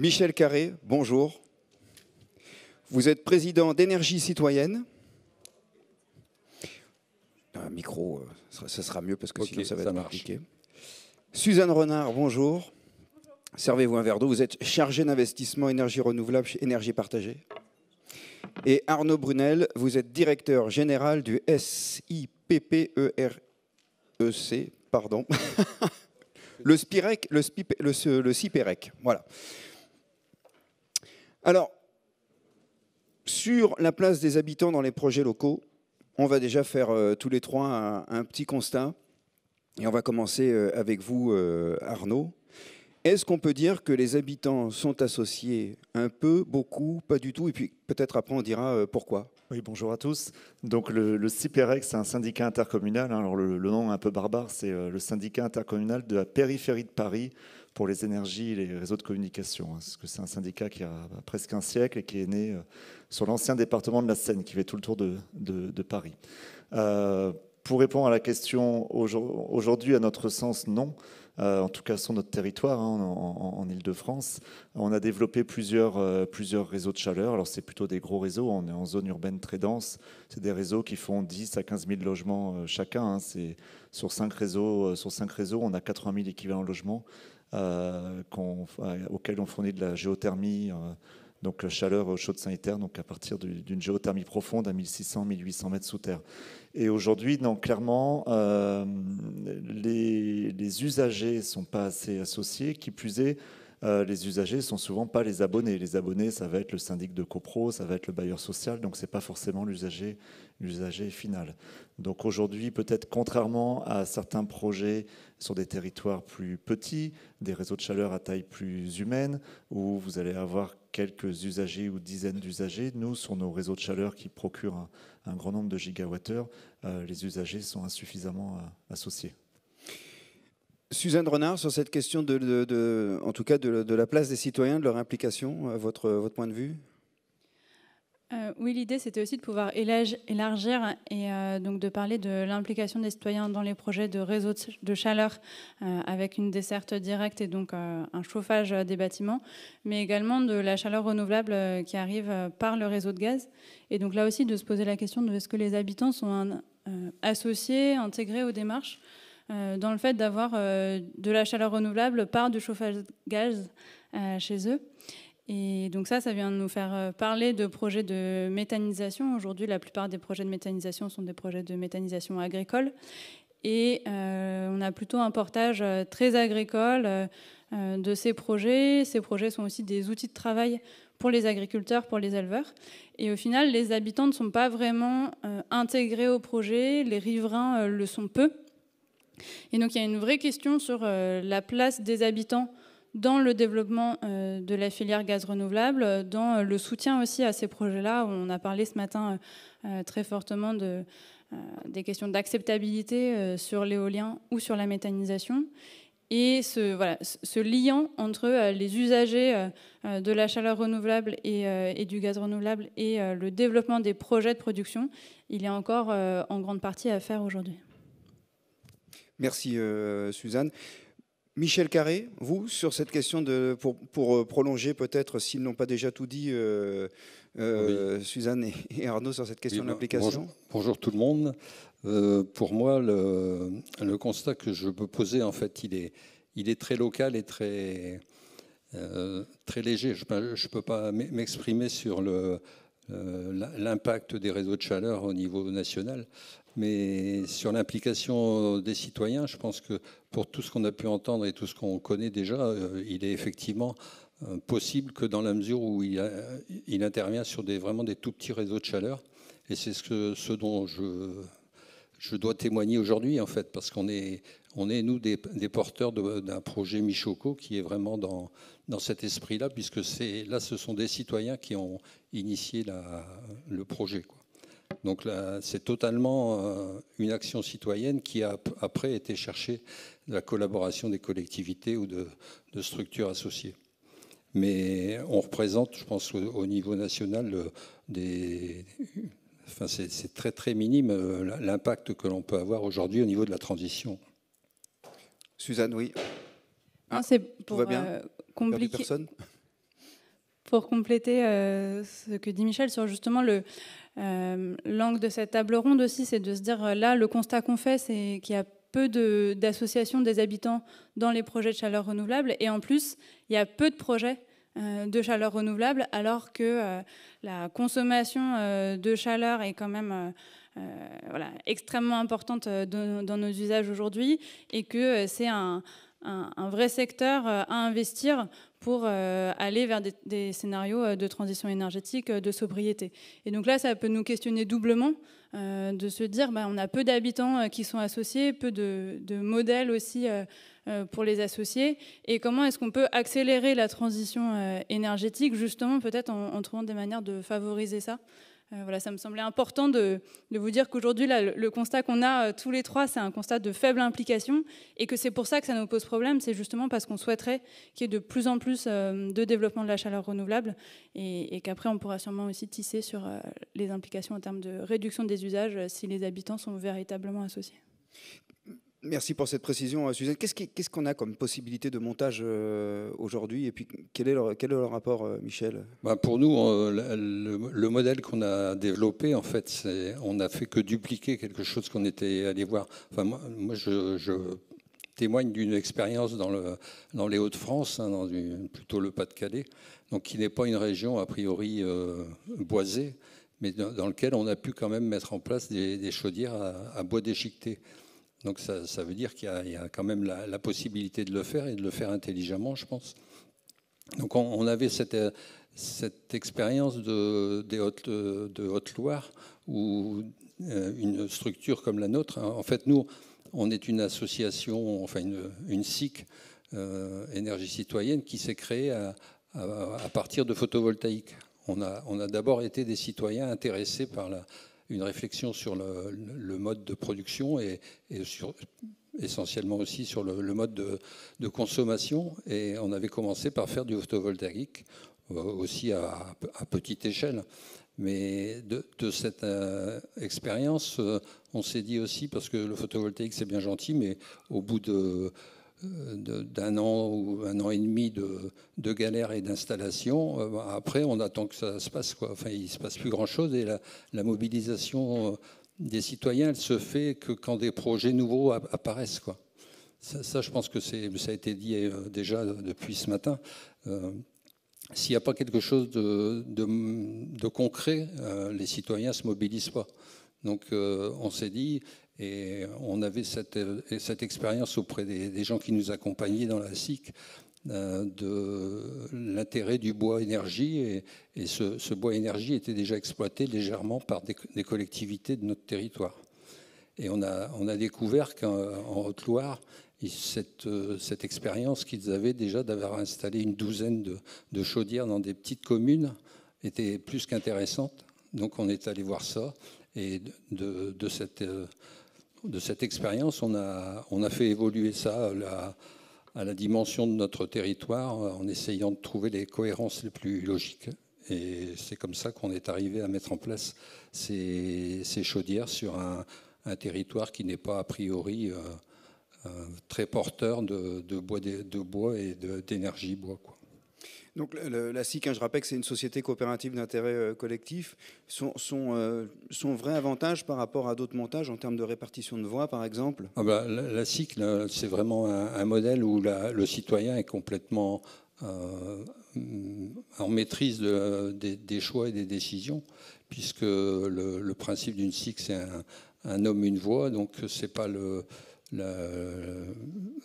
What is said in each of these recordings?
Michel Carré, bonjour. Vous êtes président d'Énergie Citoyenne. Un ah, micro, ça euh, sera mieux parce que sinon ça va être compliqué. Suzanne Renard, bonjour. Servez-vous un verre d'eau. Vous êtes chargé d'investissement énergie renouvelable chez Énergie Partagée. Et Arnaud Brunel, vous êtes directeur général du SIPPEREC, pardon. le SPIREC, le, SPIP, le voilà. Alors, sur la place des habitants dans les projets locaux, on va déjà faire euh, tous les trois un, petit constat. Et on va commencer euh, avec vous, euh, Arnaud. Est-ce qu'on peut dire que les habitants sont associés un peu, beaucoup, pas du tout Et puis peut-être après on dira pourquoi. Oui, bonjour à tous. Donc le, le c'est un syndicat intercommunal. Hein, alors le, nom un peu barbare, c'est le syndicat intercommunal de la périphérie de Paris pour les énergies et les réseaux de communication. Hein, parce que c'est un syndicat qui a presque un siècle et qui est né euh, sur l'ancien département de la Seine, qui fait tout le tour de, Paris. Euh, pour répondre à la question, aujourd'hui, à notre sens, non. Euh, en tout cas sur notre territoire, hein, en, Île-de-France. On a développé plusieurs, plusieurs réseaux de chaleur. Alors, c'est plutôt des gros réseaux. On est en zone urbaine très dense. C'est des réseaux qui font 10 à 15 000 logements chacun. Hein. C'est, sur, cinq réseaux, sur 5 réseaux, on a 80 000 équivalents logements. Euh, euh, auxquels on fournit de la géothermie, euh, donc chaleur chaude sanitaire, donc à partir d'une géothermie profonde à 1600-1800 mètres sous terre. Et aujourd'hui, clairement, les, les, usagers ne sont pas assez associés, qui plus est, euh, les usagers ne sont souvent pas les abonnés. Les abonnés, ça va être le syndic de copro, ça va être le bailleur social, donc ce n'est pas forcément l'usager, final. Donc aujourd'hui, peut-être contrairement à certains projets sur des territoires plus petits, des réseaux de chaleur à taille plus humaine, où vous allez avoir quelques usagers ou dizaines d'usagers. Nous, sur nos réseaux de chaleur qui procurent un, grand nombre de gigawattheures, euh, les usagers sont insuffisamment euh, associés. Suzanne Renard, sur cette question de, en tout cas de, la place des citoyens, de leur implication, euh, votre, euh, votre point de vue euh, Oui, l'idée c'était aussi de pouvoir élargir et donc de parler de l'implication des citoyens dans les projets de réseau de chaleur avec une desserte directe et donc un chauffage des bâtiments, mais également de la chaleur renouvelable qui arrive par le réseau de gaz. Et donc là aussi de se poser la question de est-ce que les habitants sont associés, intégrés aux démarches euh, dans le fait d'avoir euh, de la chaleur renouvelable par du chauffage gaz euh, chez eux. Et donc ça, ça vient de nous faire parler de projets de méthanisation. Aujourd'hui, la plupart des projets de méthanisation sont des projets de méthanisation agricole. Et on a plutôt un portage très agricole de ces projets. Ces projets sont aussi des outils de travail pour les agriculteurs, pour les éleveurs. Et au final, les habitants ne sont pas vraiment intégrés au projet. Les riverains le sont peu. Et donc il y a une vraie question sur euh, la place des habitants dans le développement euh, de la filière gaz renouvelable, euh, dans le soutien aussi à ces projets-là. On a parlé ce matin très fortement des questions d'acceptabilité sur l'éolien ou sur la méthanisation. Et ce, lien entre les usagers de la chaleur renouvelable et, et, du gaz renouvelable et le développement des projets de production, il est encore en grande partie à faire aujourd'hui. Merci euh, Suzanne. Michel Carré, vous, sur cette question, de, pour, euh, prolonger peut-être, s'ils n'ont pas déjà tout dit, euh, Suzanne et, Arnaud, sur cette question de l'application bonjour, tout le monde. pour moi, le, constat que je peux poser, en fait, il est, il est très local et très, très léger. Je ne peux pas m'exprimer sur l'impact des réseaux de chaleur au niveau national. Mais sur l'implication des citoyens, je pense que pour tout ce qu'on a pu entendre et tout ce qu'on connaît déjà, euh, il est effectivement euh, possible que dans la mesure où il, euh, il intervient sur des, vraiment des tout petits réseaux de chaleur, et c'est ce, dont je, je dois témoigner aujourd'hui, en fait, parce qu'on est, on est, nous, des, porteurs d'un projet Michoco qui est vraiment dans, dans cet esprit-là, puisque là, ce sont des citoyens qui ont initié le projet. Donc c'est totalement euh, une action citoyenne qui a après été chercher la collaboration des collectivités ou de, structures associées. Mais on représente, je pense, au, niveau national, euh, des, enfin c'est très très minime euh, l'impact que l'on peut avoir aujourd'hui au niveau de la transition. Suzanne, oui. Ah, c'est pour Pour compléter ce que dit Michel sur justement le, euh, l'angle de cette table ronde aussi, c'est de se dire euh, là, le constat qu'on fait, c'est qu'il y a peu d'associations des habitants dans les projets de chaleur renouvelable et en plus, il y a peu de projets euh, de chaleur renouvelable alors que la consommation de chaleur est quand même extrêmement importante dans, nos usages aujourd'hui et que c'est un, vrai secteur à investir pour euh, aller vers des, scénarios euh, de transition énergétique, euh, de sobriété. Et donc là, ça peut nous questionner doublement de se dire, bah, on a peu d'habitants qui sont associés, peu de, modèles aussi pour les associer et comment est-ce qu'on peut accélérer la transition énergétique justement peut-être en, trouvant des manières de favoriser ça euh, voilà, ça me semblait important de, vous dire qu'aujourd'hui, le, constat qu'on a euh, tous les trois, c'est un constat de faible implication et que c'est pour ça que ça nous pose problème. C'est justement parce qu'on souhaiterait qu'il y ait de plus en plus euh, de développement de la chaleur renouvelable et qu'après, on pourra sûrement aussi tisser sur les implications en termes de réduction des usages si les habitants sont véritablement associés. Merci pour cette précision, euh, Suzanne. Qu'est-ce qu'on a comme possibilité de montage euh, aujourd'hui Et puis, quel est le, quel est rapport, euh, Michel bah, Pour nous, le, modèle qu'on a développé, en fait, on n'a fait que dupliquer quelque chose qu'on était allé voir. Enfin, moi, je, témoigne d'une expérience dans, le, dans les Hauts-de-France, hein, dans plutôt le Pas-de-Calais, donc qui n'est pas une région a priori boisée, mais dans, laquelle lequel on a pu quand même mettre en place des, chaudières à, à bois déchiqueté. Donc ça, veut dire qu'il y, a quand même la, possibilité de le faire et de le faire intelligemment, je pense. Donc on, avait cette, expérience de, des de Haute-Loire où euh, une structure comme la nôtre, hein, en fait nous, on est une association, enfin une, SIC, euh, énergie citoyenne, qui s'est créée à, partir de photovoltaïque. On a, on a d'abord été des citoyens intéressés par la, une réflexion sur le, mode de production et, essentiellement aussi sur le, mode de, consommation. Et on avait commencé par faire du photovoltaïque euh, aussi à, petite échelle. Mais de, cette euh, expérience, euh, on s'est dit aussi, parce que le photovoltaïque c'est bien gentil, mais au bout de euh, d'un an ou un an et demi de, de galère et d'installation, euh, après on attend que ça se passe. Quoi. Enfin, il ne se passe plus grand-chose et la, mobilisation euh, des citoyens, elle se fait que quand des projets nouveaux apparaissent. Quoi. Ça, je pense que ça a été dit déjà depuis ce matin. S'il n'y a pas quelque chose de, concret, les citoyens ne se mobilisent pas. Donc on s'est dit, et on avait cette, euh, expérience auprès des, gens qui nous accompagnaient dans la SIC euh, de l'intérêt du bois énergie. Et, et ce, bois énergie était déjà exploité légèrement par des, collectivités de notre territoire. Et on a, on a découvert qu'en Haute-Loire, cette, euh, cette expérience qu'ils avaient déjà d'avoir installé une douzaine de, chaudières dans des petites communes était plus qu'intéressante. Donc on est allé voir ça. Et de, de, de de cette expérience, on a, on a fait évoluer ça à la, dimension de notre territoire en essayant de trouver les cohérences les plus logiques. Et c'est comme ça qu'on est arrivé à mettre en place ces, chaudières sur un, territoire qui n'est pas a priori euh, euh, très porteur de, bois, de, bois et d'énergie bois. Donc la SIC, hein, je rappelle que c'est une société coopérative d'intérêt euh, collectif. Son, euh, vrai avantage par rapport à d'autres montages en termes de répartition de voix, par exemple ah bah, la, SIC, c'est vraiment un, modèle où le citoyen est complètement euh, en maîtrise des choix et des décisions, puisque le, principe d'une SIC, c'est un, homme, une voix, donc c'est pas le...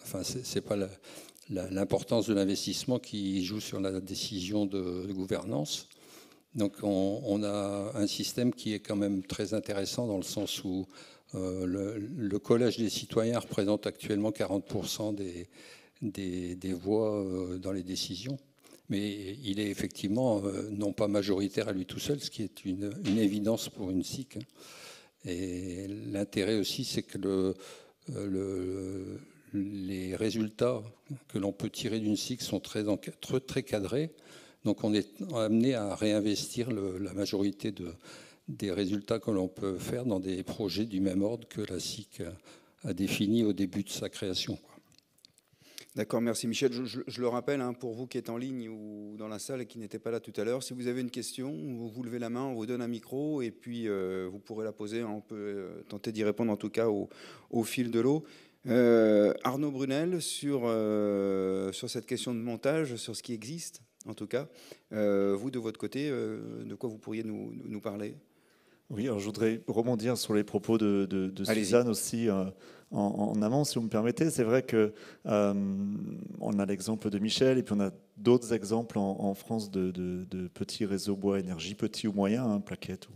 enfin, c'est pas la l'importance de l'investissement qui joue sur la décision de, gouvernance. Donc on, a un système qui est quand même très intéressant dans le sens où euh, le, Collège des citoyens représente actuellement 40% des, des, voix euh, dans les décisions. Mais il est effectivement euh, non pas majoritaire à lui tout seul, ce qui est une, évidence pour une SIC. Hein. Et l'intérêt aussi, c'est que le, le les résultats que l'on peut tirer d'une SIC sont très, très, cadrés. Donc on est amené à réinvestir la majorité des résultats que l'on peut faire dans des projets du même ordre que la SIC a, défini au début de sa création. D'accord, merci Michel. Je, le rappelle, hein, pour vous qui êtes en ligne ou dans la salle et qui n'étaient pas là tout à l'heure, si vous avez une question, vous, levez la main, on vous donne un micro et puis euh, vous pourrez la poser. on peut euh, tenter d'y répondre en tout cas au fil de l'eau. Euh, Arnaud Brunel, sur, euh, sur cette question de montage, sur ce qui existe, en tout cas, euh, vous, de votre côté, de quoi vous pourriez nous, parler Oui, je voudrais rebondir sur les propos de, de, de Suzanne aussi en, amont, si vous me permettez. C'est vrai que euh, a l'exemple de Michel et puis on a d'autres exemples en, France de, petits réseaux bois énergie, petits ou moyens, hein, plaquettes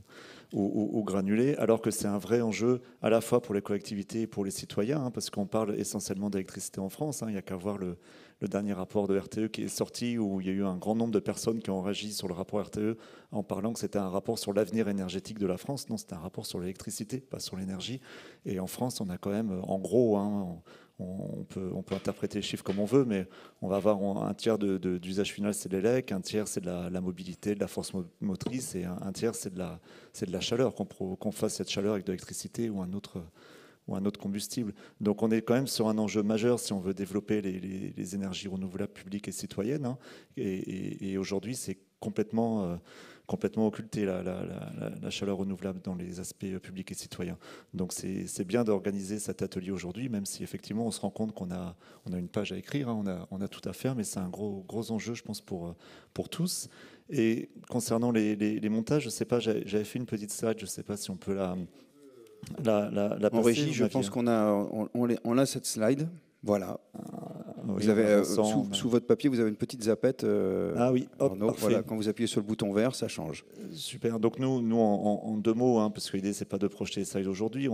ou, granulés, alors que c'est un vrai enjeu à la fois pour les collectivités et pour les citoyens, hein, parce qu'on parle essentiellement d'électricité en France. Hein. il n'y a qu'à voir le, le dernier rapport de RTE qui est sorti, où il y a eu un grand nombre de personnes qui ont réagi sur le rapport RTE en parlant que c'était un rapport sur l'avenir énergétique de la France. Non, c'est un rapport sur l'électricité, pas sur l'énergie. Et en France, on a quand même, en gros, hein, on, peut, on peut interpréter les chiffres comme on veut, mais on va avoir un tiers d'usage final, c'est l'élec, un tiers, c'est de la, mobilité, de la force motrice, et un, tiers, c'est de, la, de la chaleur, qu'on fasse cette chaleur avec de l'électricité ou un autre ou un autre combustible. Donc on est quand même sur un enjeu majeur si on veut développer les, énergies renouvelables publiques et citoyennes. Hein. Et, aujourd'hui, c'est complètement, euh, complètement occulté la, chaleur renouvelable dans les aspects euh, publics et citoyens. Donc c'est bien d'organiser cet atelier aujourd'hui, même si effectivement on se rend compte qu'on a, on a une page à écrire, hein. on, a, tout à faire, mais c'est un gros, gros enjeu, je pense, pour, euh, pour tous. Et concernant les, montages, je sais pas, j'avais fait une petite slide, je ne sais pas si on peut la, la, la, En régie, je pense qu'on a, on, cette slide. Voilà. Euh, vous avez, euh, sous, votre papier, vous avez une petite zapette. Euh, ah oui, hop, quand vous appuyez sur le bouton vert, ça change. Super. Donc nous, nous en, deux mots, hein, parce que l'idée c'est pas de projeter slides aujourd'hui.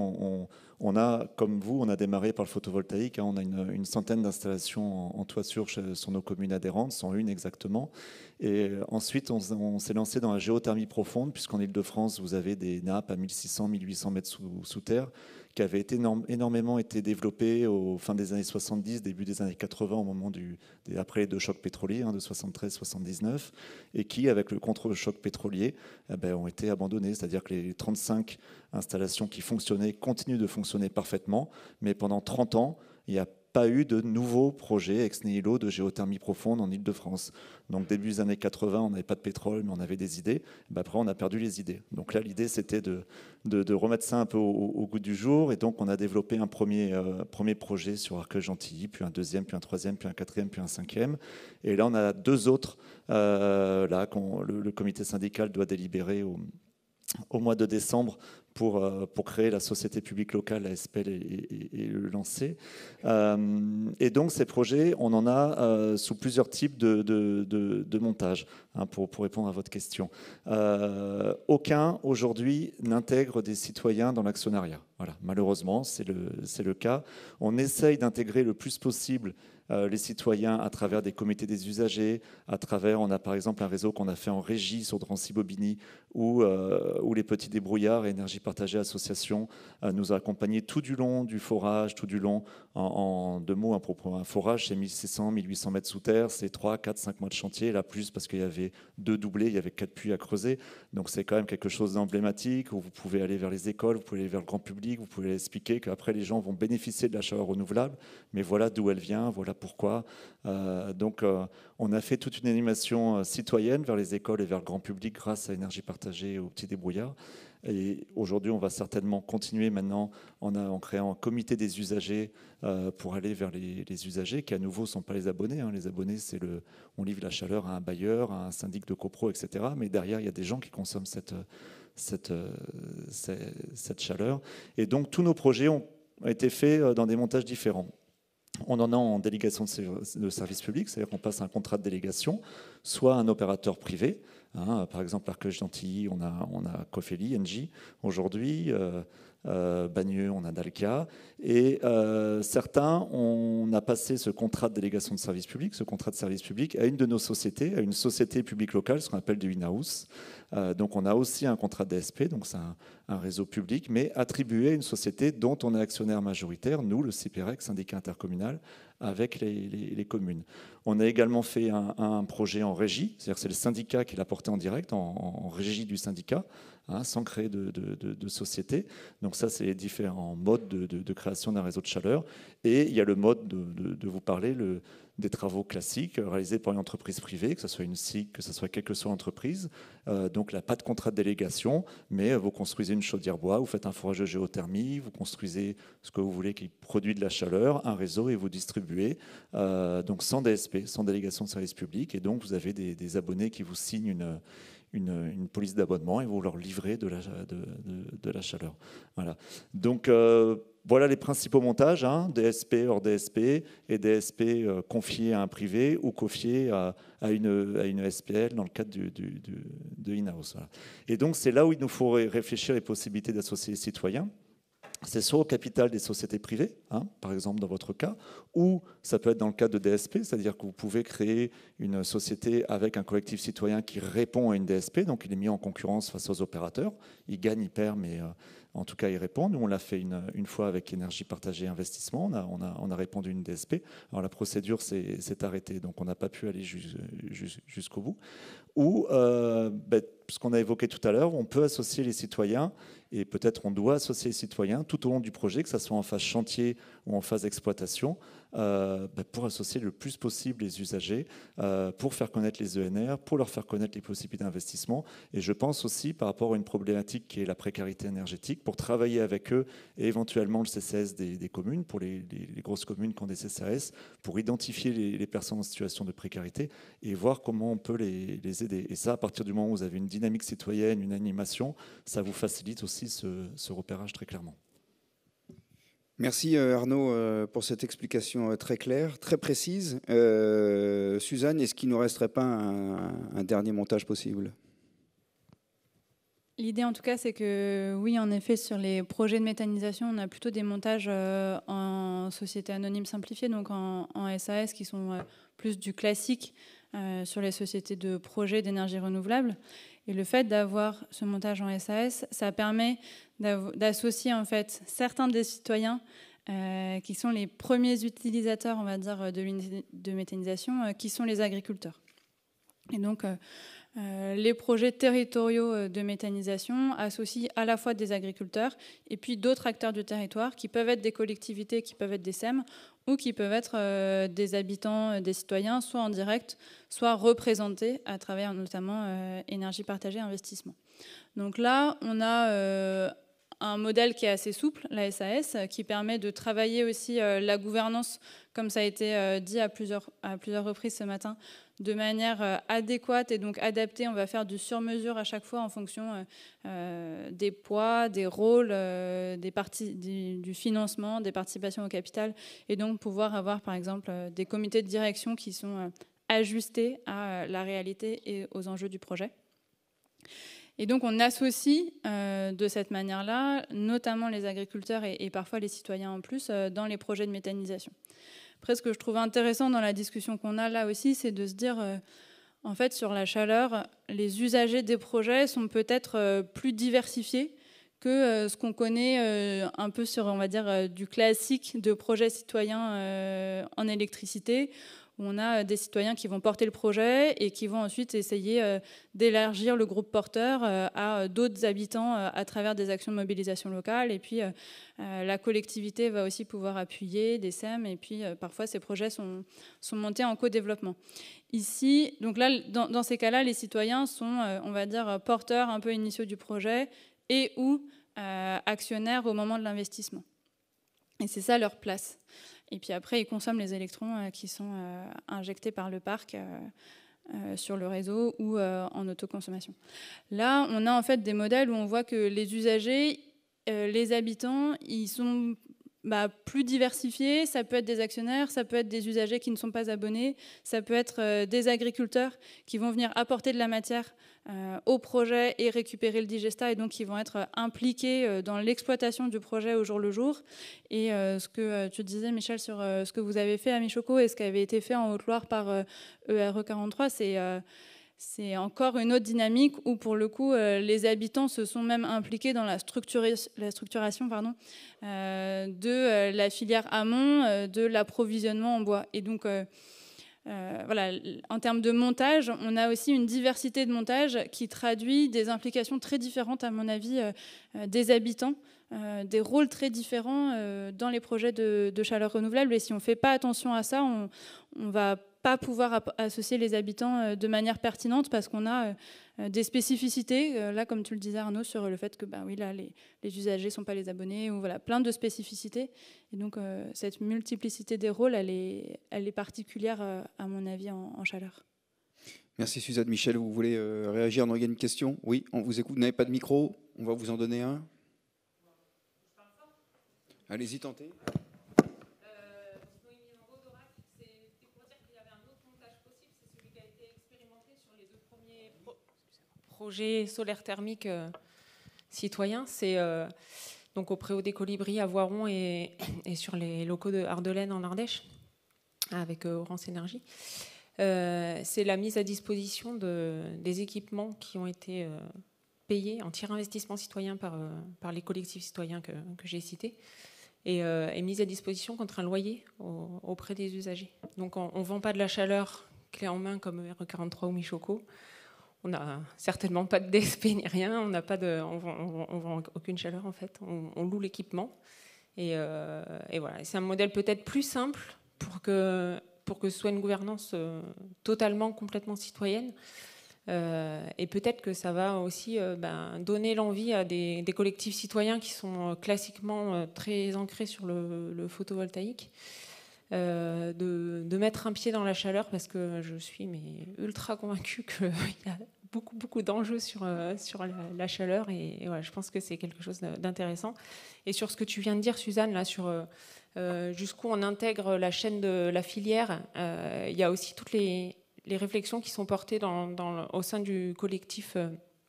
On, a, comme vous, on a démarré par le photovoltaïque. Hein. on a une, centaine d'installations en, en, toiture sur nos communes adhérentes, 101 exactement. Et euh, ensuite, on, s'est lancé dans la géothermie profonde, puisqu'en Ile-de-France, vous avez des nappes à 1600-1800 mètres sous, terre, qui avaient été énormément été développées au fin des années 70, début des années 80, au moment après les deux chocs pétroliers hein, de 73-79, et qui, avec le contre-choc pétrolier, eh ben, ont été abandonnées. C'est-à-dire que les 35 installations qui fonctionnaient continuent de fonctionner parfaitement, mais pendant 30 ans, il y a pas eu de nouveaux projets ex nihilo de géothermie profonde en Ile-de-France. Donc début des années 80, on n'avait pas de pétrole, mais on avait des idées. Bah, après, on a perdu les idées. Donc là, l'idée, c'était de, remettre ça un peu au, goût du jour. Et donc, on a développé un premier, euh, premier projet sur Arcueil-Gentilly, puis un deuxième, puis un troisième, puis un quatrième, puis un cinquième. Et là, on a deux autres, euh, là, le, comité syndical doit délibérer au, au mois de décembre euh, pour, créer la société publique locale, la SPL, et, et, et le lancer. Euh, et donc ces projets, on en a euh, sous plusieurs types de, montage, hein, pour, répondre à votre question. aucun, aujourd'hui, n'intègre des citoyens dans l'actionnariat. Voilà, malheureusement, c'est le, le cas. On essaye d'intégrer le plus possible euh, les citoyens à travers des comités des usagers, à travers, on a par exemple un réseau qu'on a fait en régie sur Drancy-Bobigny, où, euh, où, les petits débrouillards énergie partagée association euh, nous a accompagnés tout du long du forage, tout du long, en, deux mots, un, forage, c'est 1600, 1800 mètres sous terre, c'est 3, 4, 5 mois de chantier, là plus parce qu'il y avait deux doublés, il y avait quatre puits à creuser, donc c'est quand même quelque chose d'emblématique, où vous pouvez aller vers les écoles, vous pouvez aller vers le grand public, vous pouvez expliquer qu'après les gens vont bénéficier de la chaleur renouvelable, mais voilà d'où elle vient, voilà pourquoi. Euh, donc euh, on a fait toute une animation euh, citoyenne vers les écoles et vers le grand public grâce à Énergie Partagée et au Petit Débrouillard. Et aujourd'hui, on va certainement continuer maintenant en, en créant un comité des usagers pour aller vers les, usagers qui, à nouveau, ne sont pas les abonnés. Hein. Les abonnés, c'est le, on livre la chaleur à un bailleur, à un syndic de copro, etc. Mais derrière, il y a des gens qui consomment cette chaleur. Et donc, tous nos projets ont été faits dans des montages différents on en a en délégation de service public, c'est-à-dire qu'on passe un contrat de délégation, soit un opérateur privé, hein, par exemple l'arche Gentilly, on a, on a Cofeli, Engie aujourd'hui, euh, euh, Bagneux, on a Dalca. Et euh, certains, on a passé ce contrat de délégation de service public, ce contrat de service public, à une de nos sociétés, à une société publique locale, ce qu'on appelle du in euh, donc on a aussi un contrat DSP, donc c'est un, un, réseau public, mais attribué à une société dont on est actionnaire majoritaire, nous, le CPREC, e syndicat intercommunal, avec les, communes. On a également fait un, projet en régie, c'est-à-dire c'est le syndicat qui l'a porté en direct, en, régie du syndicat, hein, sans créer de, de, société. Donc ça, c'est les différents modes de, création d'un réseau de chaleur. Et il y a le mode de, vous parler, le, des travaux classiques réalisés par une entreprise privée, que ce soit une SIC, que ce soit quelle que soit l'entreprise. Euh, donc là, pas de contrat de délégation, mais euh, vous construisez une chaudière bois, vous faites un forage de géothermie, vous construisez ce que vous voulez qui produit de la chaleur, un réseau et vous distribuez. Euh, donc sans DSP, sans délégation de service public. Et donc vous avez des abonnés qui vous signent une une, police d'abonnement et vous leur livrez de la, de, la chaleur. Voilà. Donc euh, voilà les principaux montages, hein, DSP hors DSP et DSP euh, confiés à un privé ou confiés à, une, à SPL dans le cadre de in-house. Et donc c'est là où il nous faudrait réfléchir les possibilités d'associer les citoyens c'est soit au capital des sociétés privées, hein, par exemple dans votre cas, ou ça peut être dans le cas de DSP, c'est-à-dire que vous pouvez créer une société avec un collectif citoyen qui répond à une DSP, donc il est mis en concurrence face aux opérateurs, il gagne, il perd, mais, euh, en tout cas y répondre. Nous, on l'a fait une, fois avec Énergie Partagée Investissement. On a, répondu une DSP. Alors la procédure s'est arrêtée, donc on n'a pas pu aller jusqu'au bout. Ou, euh, ben, ce qu'on a évoqué tout à l'heure, on peut associer les citoyens et peut-être on doit associer les citoyens tout au long du projet, que ce soit en phase chantier ou en phase exploitation, euh, bah, pour associer le plus possible les usagers, euh, pour faire connaître les ENR, pour leur faire connaître les possibilités d'investissement. Et je pense aussi par rapport à une problématique qui est la précarité énergétique, pour travailler avec eux et éventuellement le CCS des, communes, pour les, grosses communes qui ont des CCAS, pour identifier les, personnes en situation de précarité et voir comment on peut les, aider. Et ça, à partir du moment où vous avez une dynamique citoyenne, une animation, ça vous facilite aussi ce repérage très clairement. Merci euh, Arnaud euh, pour cette explication euh, très claire, très précise. Suzanne, est-ce qu'il ne nous resterait pas un, dernier montage possible L'idée en tout cas, c'est que oui, en effet, sur les projets de méthanisation, on a plutôt des montages en société anonyme simplifiée, donc en, SAS, qui sont plus du classique sur les sociétés de projets d'énergie renouvelable. Et le fait d'avoir ce montage en SAS, ça permet d'associer en fait certains des citoyens euh, qui sont les premiers utilisateurs, on va dire, de, de méthanisation, euh, qui sont les agriculteurs. Et donc, euh, les projets territoriaux de méthanisation associent à la fois des agriculteurs et puis d'autres acteurs du territoire qui peuvent être des collectivités, qui peuvent être des SEM ou qui peuvent être des habitants, des citoyens, soit en direct, soit représentés à travers notamment énergie partagée, investissement. Donc là, on a un modèle qui est assez souple, la SAS, euh, qui permet de travailler aussi euh, la gouvernance, comme ça a été euh, dit à plusieurs, à plusieurs reprises ce matin, de manière adéquate et donc adaptée. On va faire du sur-mesure à chaque fois en fonction des poids, des rôles, des parties, du, financement, des participations au capital, et donc pouvoir avoir par exemple des comités de direction qui sont ajustés à la réalité et aux enjeux du projet. Et donc on associe euh, de cette manière-là, notamment les agriculteurs et, parfois les citoyens en plus, euh, dans les projets de méthanisation. Après, ce que je trouve intéressant dans la discussion qu'on a là aussi, c'est de se dire, euh, en fait, sur la chaleur, les usagers des projets sont peut-être plus diversifiés que ce qu'on connaît un peu sur, on va dire, du classique de projet citoyen en électricité on a euh, des citoyens qui vont porter le projet et qui vont ensuite essayer euh, d'élargir le groupe porteur euh, à d'autres habitants à travers des actions de mobilisation locale. Et puis la collectivité va aussi pouvoir appuyer des SEM et puis parfois ces projets sont, montés en co-développement. Ici, donc là, dans ces cas-là, les citoyens sont, on va dire, porteurs un peu initiaux du projet et ou actionnaires au moment de l'investissement. Et c'est ça leur place. Et puis après, ils consomment les électrons euh, qui sont euh, injectés par le parc. Euh, sur le réseau ou en autoconsommation. Là, on a en fait des modèles où on voit que les usagers, les habitants, ils sont bah, plus diversifiés. Ça peut être des actionnaires, ça peut être des usagers qui ne sont pas abonnés, ça peut être des agriculteurs qui vont venir apporter de la matière euh, au projet et récupérer le digesta et donc ils vont être euh, impliqués euh, dans l'exploitation du projet au jour le jour. Et ce que tu disais, Michel, sur ce que vous avez fait à Michoko et ce qui avait été fait en Haute-Loire par ERE 43, e c'est c'est encore une autre dynamique où, pour le coup, les habitants se sont même impliqués dans la, la structuration pardon, de la filière amont de l'approvisionnement en bois. Et donc, euh, voilà, en termes de montage, on a aussi une diversité de montage qui traduit des implications très différentes, à mon avis, euh, euh, des habitants, des rôles très différents dans les projets de, chaleur renouvelable. Et si on ne fait pas attention à ça, on, on va pas pouvoir associer les habitants euh, de manière pertinente parce qu'on a euh, euh, des spécificités, là comme tu le disais Arnaud, sur le fait que ben oui, là, les, usagers ne sont pas les abonnés, ou voilà, plein de spécificités. Et donc cette multiplicité des rôles, elle est, elle est particulière à mon avis en, chaleur. Merci Suzanne Michel, vous voulez il réagir, dans une question Oui, on vous écoute, vous n'avez pas de micro, on va vous en donner un. Allez-y, tentez. projet solaire thermique euh, citoyen. C'est euh, donc au préau des Colibris à Voiron et, sur les locaux de Ardelaine en Ardèche avec euh, Orange Énergie. c'est la mise à disposition de, des équipements qui ont été payés en tiers investissement citoyen par, les collectifs citoyens que, j'ai cités et, mise à disposition contre un loyer auprès des usagers. Donc on ne vend pas de la chaleur clé en main comme R43 ou Michoco on n'a certainement pas de DSP ni rien, on n'a pas de, vend, aucune chaleur en fait, on, loue l'équipement. Et, euh, voilà, c'est un modèle peut-être plus simple pour que, pour que ce soit une gouvernance euh, totalement, complètement citoyenne. Euh, et peut-être que ça va aussi ben, donner l'envie à des, collectifs citoyens qui sont classiquement très ancrés sur le photovoltaïque euh, de, de, mettre un pied dans la chaleur parce que je suis mais, ultra convaincue qu'il y a beaucoup, beaucoup d'enjeux sur, euh, sur la, chaleur et, je pense que c'est quelque chose d'intéressant. Et sur ce que tu viens de dire, Suzanne, là, sur euh, jusqu'où on intègre la chaîne de la filière, il y a aussi toutes les, les réflexions qui sont portées dans, au sein du collectif.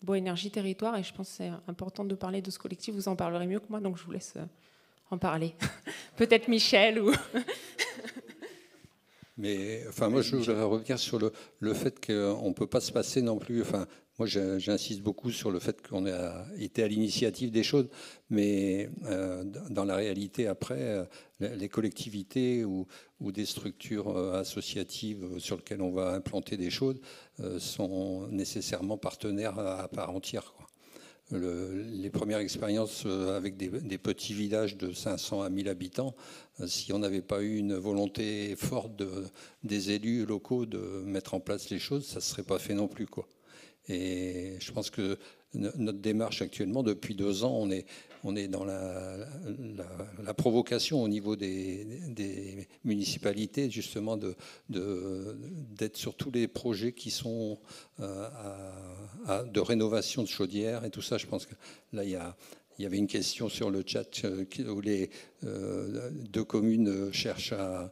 Bois Énergie Territoire, et je pense que c'est important de parler de ce collectif, vous en parlerez mieux que moi, donc je vous laisse en parler. Peut-être Michel ou. Mais enfin, moi, je voudrais revenir sur le, le fait qu'on ne peut pas se passer non plus. Enfin, moi, j'insiste beaucoup sur le fait qu'on a été à l'initiative des choses, mais euh, dans la réalité, après, euh, les collectivités ou, des structures euh, associatives sur lesquelles on va implanter des choses sont nécessairement partenaires à part entière les premières expériences euh, avec des, petits villages de 500 à 1000 habitants, euh, si on n'avait pas eu une volonté forte des élus locaux de mettre en place les choses, ça ne serait pas fait non plus. Quoi. Et je pense que notre démarche actuellement, depuis deux ans, on est, on est dans la, la, provocation au niveau des, des municipalités, justement, d'être de, d'être sur tous les projets qui sont euh, de rénovation de chaudières et tout ça. Je pense que là, il y a, il y avait une question sur le chat euh, où les euh, deux communes cherchent à,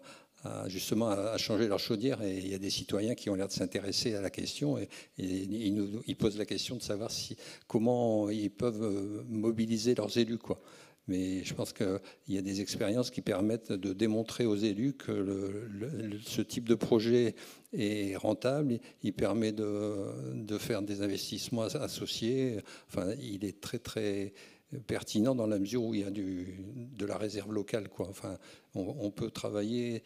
justement à, changer leur chaudière. Et il y a des citoyens qui ont l'air de s'intéresser à la question et, ils, nous, posent la question de savoir si, comment ils peuvent euh, mobiliser leurs élus. Quoi. Mais je pense qu'il y a des expériences qui permettent de démontrer aux élus que ce type de projet est rentable. Il permet de, faire des investissements associés. Enfin, il est très très pertinent dans la mesure où il y a du, de la réserve locale. Quoi. Enfin, on peut travailler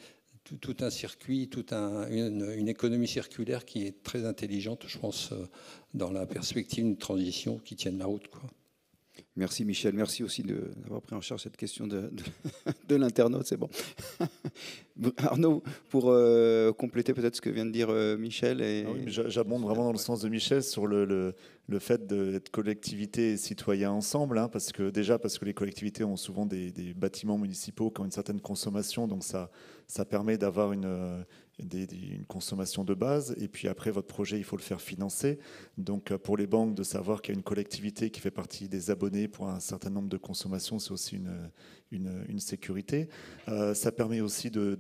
tout, un circuit, toute un, une, une, économie circulaire qui est très intelligente, je pense, euh, dans la perspective d'une transition qui tienne la route. Quoi. Merci Michel, merci aussi d'avoir pris en charge cette question de, l'internaute, c'est bon. Arnaud, pour euh, compléter peut-être ce que vient de dire euh, Michel. Et... Ah j'abonde vraiment dans le sens de Michel sur le, le, fait d'être collectivité et citoyen ensemble, hein, parce que déjà parce que les collectivités ont souvent des, des, bâtiments municipaux qui ont une certaine consommation, donc ça, ça permet d'avoir une, une consommation de base. Et puis après, votre projet, il faut le faire financer. Donc euh, pour les banques, de savoir qu'il y a une collectivité qui fait partie des abonnés pour un certain nombre de consommations, c'est aussi une, une, sécurité. Euh, ça permet aussi de,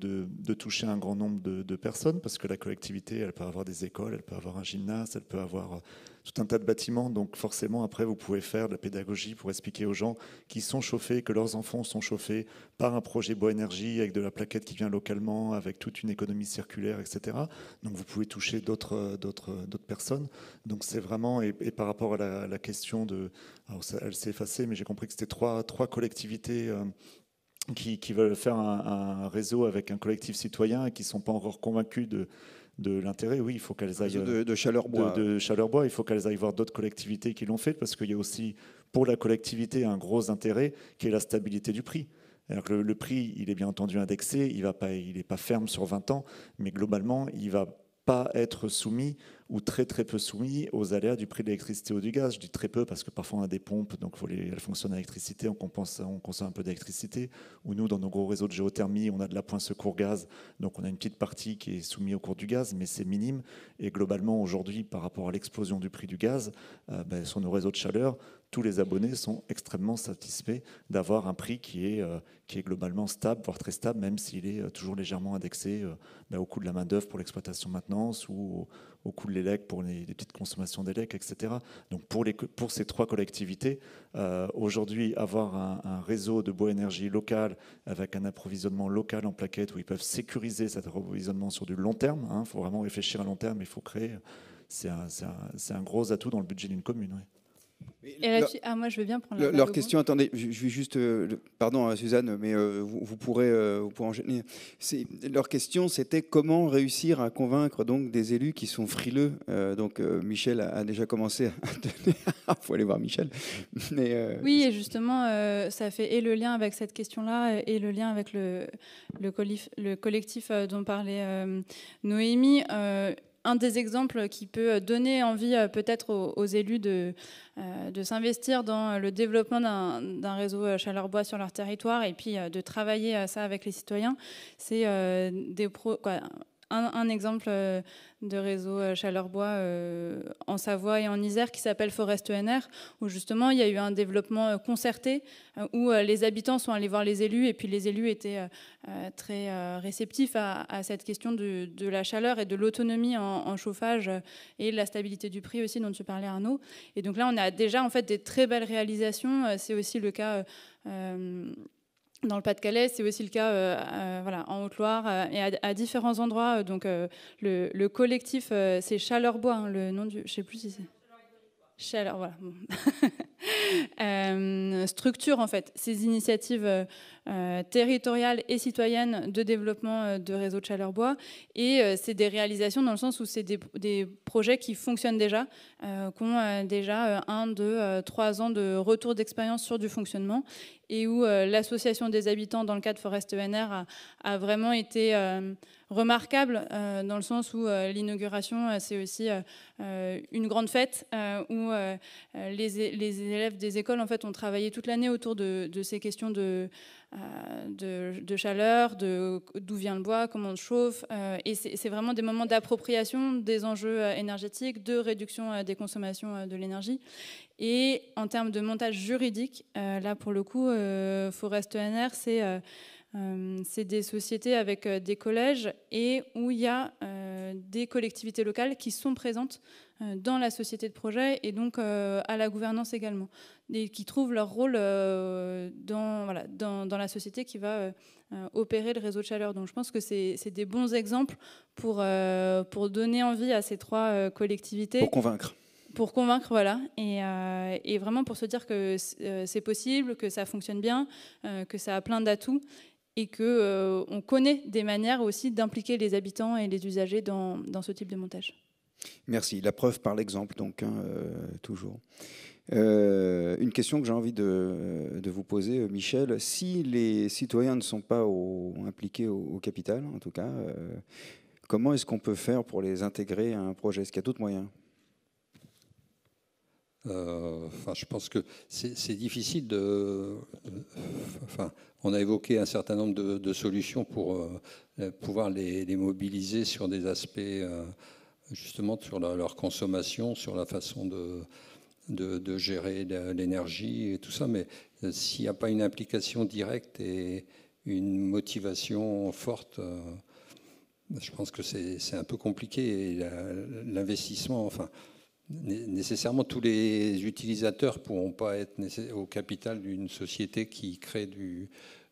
toucher un grand nombre de, personnes parce que la collectivité, elle peut avoir des écoles, elle peut avoir un gymnase, elle peut avoir euh, tout un tas de bâtiments. Donc forcément, après, vous pouvez faire de la pédagogie pour expliquer aux gens qui sont chauffés, que leurs enfants sont chauffés par un projet bois énergie avec de la plaquette qui vient localement, avec toute une économie circulaire, etc. Donc vous pouvez toucher euh, d'autres personnes. Donc c'est vraiment, et, par rapport à la, question de... Alors ça, elle s'est effacée, mais j'ai compris que c'était trois, trois collectivités qui, veulent faire un, réseau avec un collectif citoyen et qui ne sont pas encore convaincus de, de l'intérêt, oui, il faut qu'elles aillent. De, de Chaleur-Bois. De, Chaleur-Bois, il faut qu'elles aillent voir d'autres collectivités qui l'ont fait, parce qu'il y a aussi, pour la collectivité, un gros intérêt qui est la stabilité du prix. Alors le, prix, il est bien entendu indexé, il n'est pas, il pas ferme sur 20 ans, mais globalement, il va pas être soumis ou très très peu soumis aux aléas du prix de l'électricité ou du gaz. Je dis très peu parce que parfois on a des pompes, donc elles fonctionnent à l'électricité, on, on consomme un peu d'électricité. Ou nous, dans nos gros réseaux de géothermie, on a de la pointe secours gaz, donc on a une petite partie qui est soumise au cours du gaz, mais c'est minime. Et globalement, aujourd'hui, par rapport à l'explosion du prix du gaz, euh, ben, sur nos réseaux de chaleur, tous les abonnés sont extrêmement satisfaits d'avoir un prix qui est, euh, qui est globalement stable, voire très stable, même s'il est euh, toujours légèrement indexé euh, bah, au coût de la main-d'œuvre pour l'exploitation maintenance ou au, coût de l'élec pour les, petites consommations d'élec, etc. Donc pour, les, pour ces trois collectivités, aujourd'hui, avoir un, réseau de bois énergie local avec un approvisionnement local en plaquettes où ils peuvent sécuriser cet approvisionnement sur du long terme, il hein, faut vraiment réfléchir à long terme, il faut créer. C'est un, un, gros atout dans le budget d'une commune. Le, ah, moi, je veux bien prendre leur question. Attendez, je, vais juste. Euh, pardon, hein, Suzanne, mais euh, vous, vous, pourrez, euh, vous pourrez Leur question, c'était comment réussir à convaincre donc des élus qui sont frileux. Euh, donc, Michel a, déjà commencé à Il faut aller voir Michel. Mais, oui, et justement, ça fait et le lien avec cette question-là et le lien avec le, colif, le collectif dont parlait Noémie un des exemples qui peut donner envie euh, peut-être aux, élus de, euh, de s'investir dans le développement d'un réseau euh, chaleur-bois sur leur territoire et puis de travailler ça avec les citoyens, c'est des pro, un, exemple euh, de réseau euh, chaleur-bois euh, en Savoie et en Isère qui s'appelle Forest ENR, où justement il y a eu un développement concerté, où les habitants sont allés voir les élus, et puis les élus étaient très réceptifs à, cette question de, la chaleur et de l'autonomie en, chauffage et la stabilité du prix aussi dont tu parlais Arnaud. Et donc là, on a déjà en fait des très belles réalisations. C'est aussi le cas dans le Pas-de-Calais, c'est aussi le cas euh, euh, voilà, en Haute-Loire euh, et à, différents endroits. donc le, collectif, c'est Chaleur Bois, hein, le nom du. Je sais plus si c'est chaleur, voilà. Euh, structure en fait ces initiatives euh, euh, territoriales et citoyennes de développement de réseaux de chaleur bois et c'est des réalisations dans le sens où c'est des, projets qui fonctionnent déjà, qui ont déjà un, deux, trois ans de retour d'expérience sur du fonctionnement et où l'association des habitants dans le cadre Forest ENR a vraiment été remarquable euh, dans le sens où euh, l'inauguration, euh, c'est aussi une grande fête où les, élèves des écoles en fait, ont travaillé toute l'année autour de, ces questions de, de, de chaleur, d'où vient le bois, comment on chauffe. et c'est vraiment des moments d'appropriation des enjeux énergétiques, de réduction des consommations de l'énergie. Et en termes de montage juridique, là pour le coup, Forest e NR c'est euh, c'est des sociétés avec euh, des collèges et où il y a euh, des collectivités locales qui sont présentes dans la société de projet et donc à la gouvernance également, et qui trouvent leur rôle dans, dans, la société qui va opérer le réseau de chaleur. Donc je pense que c'est des bons exemples pour, pour donner envie à ces trois collectivités. Pour convaincre pour convaincre, voilà, et, vraiment pour se dire que c'est possible, que ça fonctionne bien, que ça a plein d'atouts, et qu'on euh, on connaît des manières aussi d'impliquer les habitants et les usagers dans, ce type de montage. Merci. La preuve par l'exemple, donc, hein, euh, toujours. Euh, une question que j'ai envie de, vous poser, Michel. Si les citoyens ne sont pas impliqués au, capital, en tout cas, comment est-ce qu'on peut faire pour les intégrer à un projet Est-ce qu'il y a d'autres moyens euh, enfin, je pense que c'est difficile de. Enfin, on a évoqué un certain nombre de, solutions pour euh, pouvoir les, mobiliser sur des aspects euh, justement sur leur consommation, sur la façon de, de gérer l'énergie et tout ça. Mais s'il n'y a pas une implication directe et une motivation forte, je pense que c'est un peu compliqué. L'investissement, enfin, nécessairement tous les utilisateurs pourront pas être au capital d'une société qui crée du,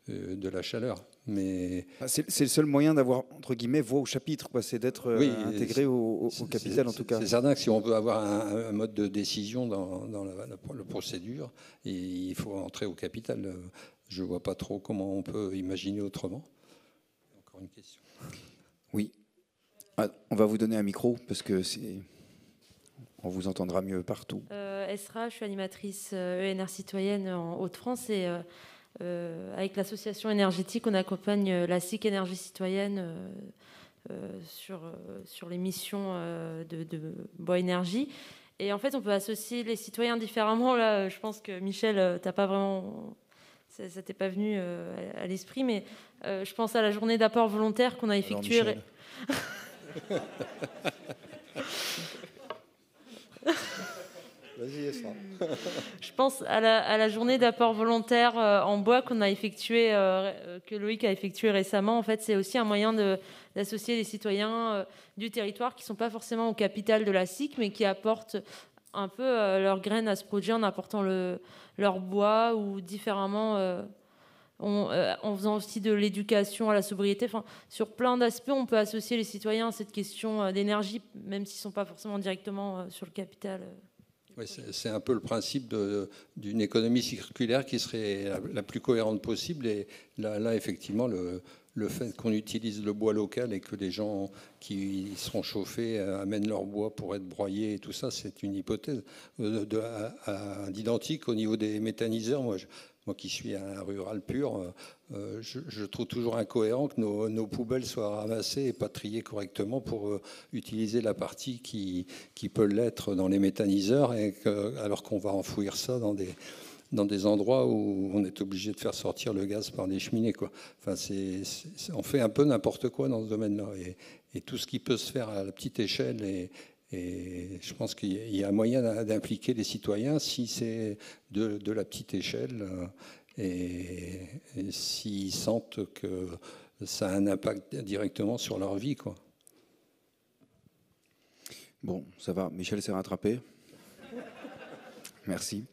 euh, de la chaleur. Mais bah, c'est le seul moyen d'avoir entre guillemets voix au chapitre, c'est d'être euh, intégré au, capital en tout cas. C'est certain que si on veut avoir un, mode de décision dans, la, procédure, il faut entrer au capital. Je vois pas trop comment on peut imaginer autrement. Encore une question. Oui. Ah, on va vous donner un micro parce que c'est on vous entendra mieux partout. Euh, Esra, je suis animatrice ENR euh, e citoyenne en Haute-France et euh, avec l'association énergétique, on accompagne la SIC Énergie citoyenne. sur, sur les missions de, Bois Énergie. Et en fait, on peut associer les citoyens différemment. Là, je pense que Michel, t'as pas vraiment. Ça, t'est pas venu à l'esprit, mais je pense à la journée d'apport volontaire qu'on a effectuée. je pense à la, journée d'apport volontaire euh, en bois qu'on a effectué, euh, que Loïc a effectué récemment. En fait, c'est aussi un moyen d'associer les citoyens euh, du territoire qui ne sont pas forcément au capital de la SIC, mais qui apportent un peu leurs graines à ce projet en apportant le, leur bois ou différemment. en faisant aussi de l'éducation à la sobriété. Enfin, sur plein d'aspects, on peut associer les citoyens à cette question d'énergie, même s'ils ne sont pas forcément directement sur le capital c'est un peu le principe d'une économie circulaire qui serait la, plus cohérente possible. Et là, effectivement, le, fait qu'on utilise le bois local et que les gens qui seront chauffés euh, amènent leur bois pour être broyés et tout ça, c'est une hypothèse. Euh, d'identique au niveau des méthaniseurs, moi, moi qui suis un rural pur, euh, euh, je, trouve toujours incohérent que nos, poubelles soient ramassées et pas triées correctement pour euh, utiliser la partie qui, qui peut l'être dans les méthaniseurs, et alors qu'on va enfouir ça dans des, dans des endroits où on est obligé de faire sortir le gaz par des cheminées. Quoi. Enfin, on fait un peu n'importe quoi dans ce domaine-là. Et, et, tout ce qui peut se faire à la petite échelle et, et je pense qu'il y a moyen d'impliquer les citoyens si c'est de, la petite échelle euh, et, s'ils sentent que ça a un impact directement sur leur vie. Quoi. Bon, ça va, Michel s'est rattrapé. Merci.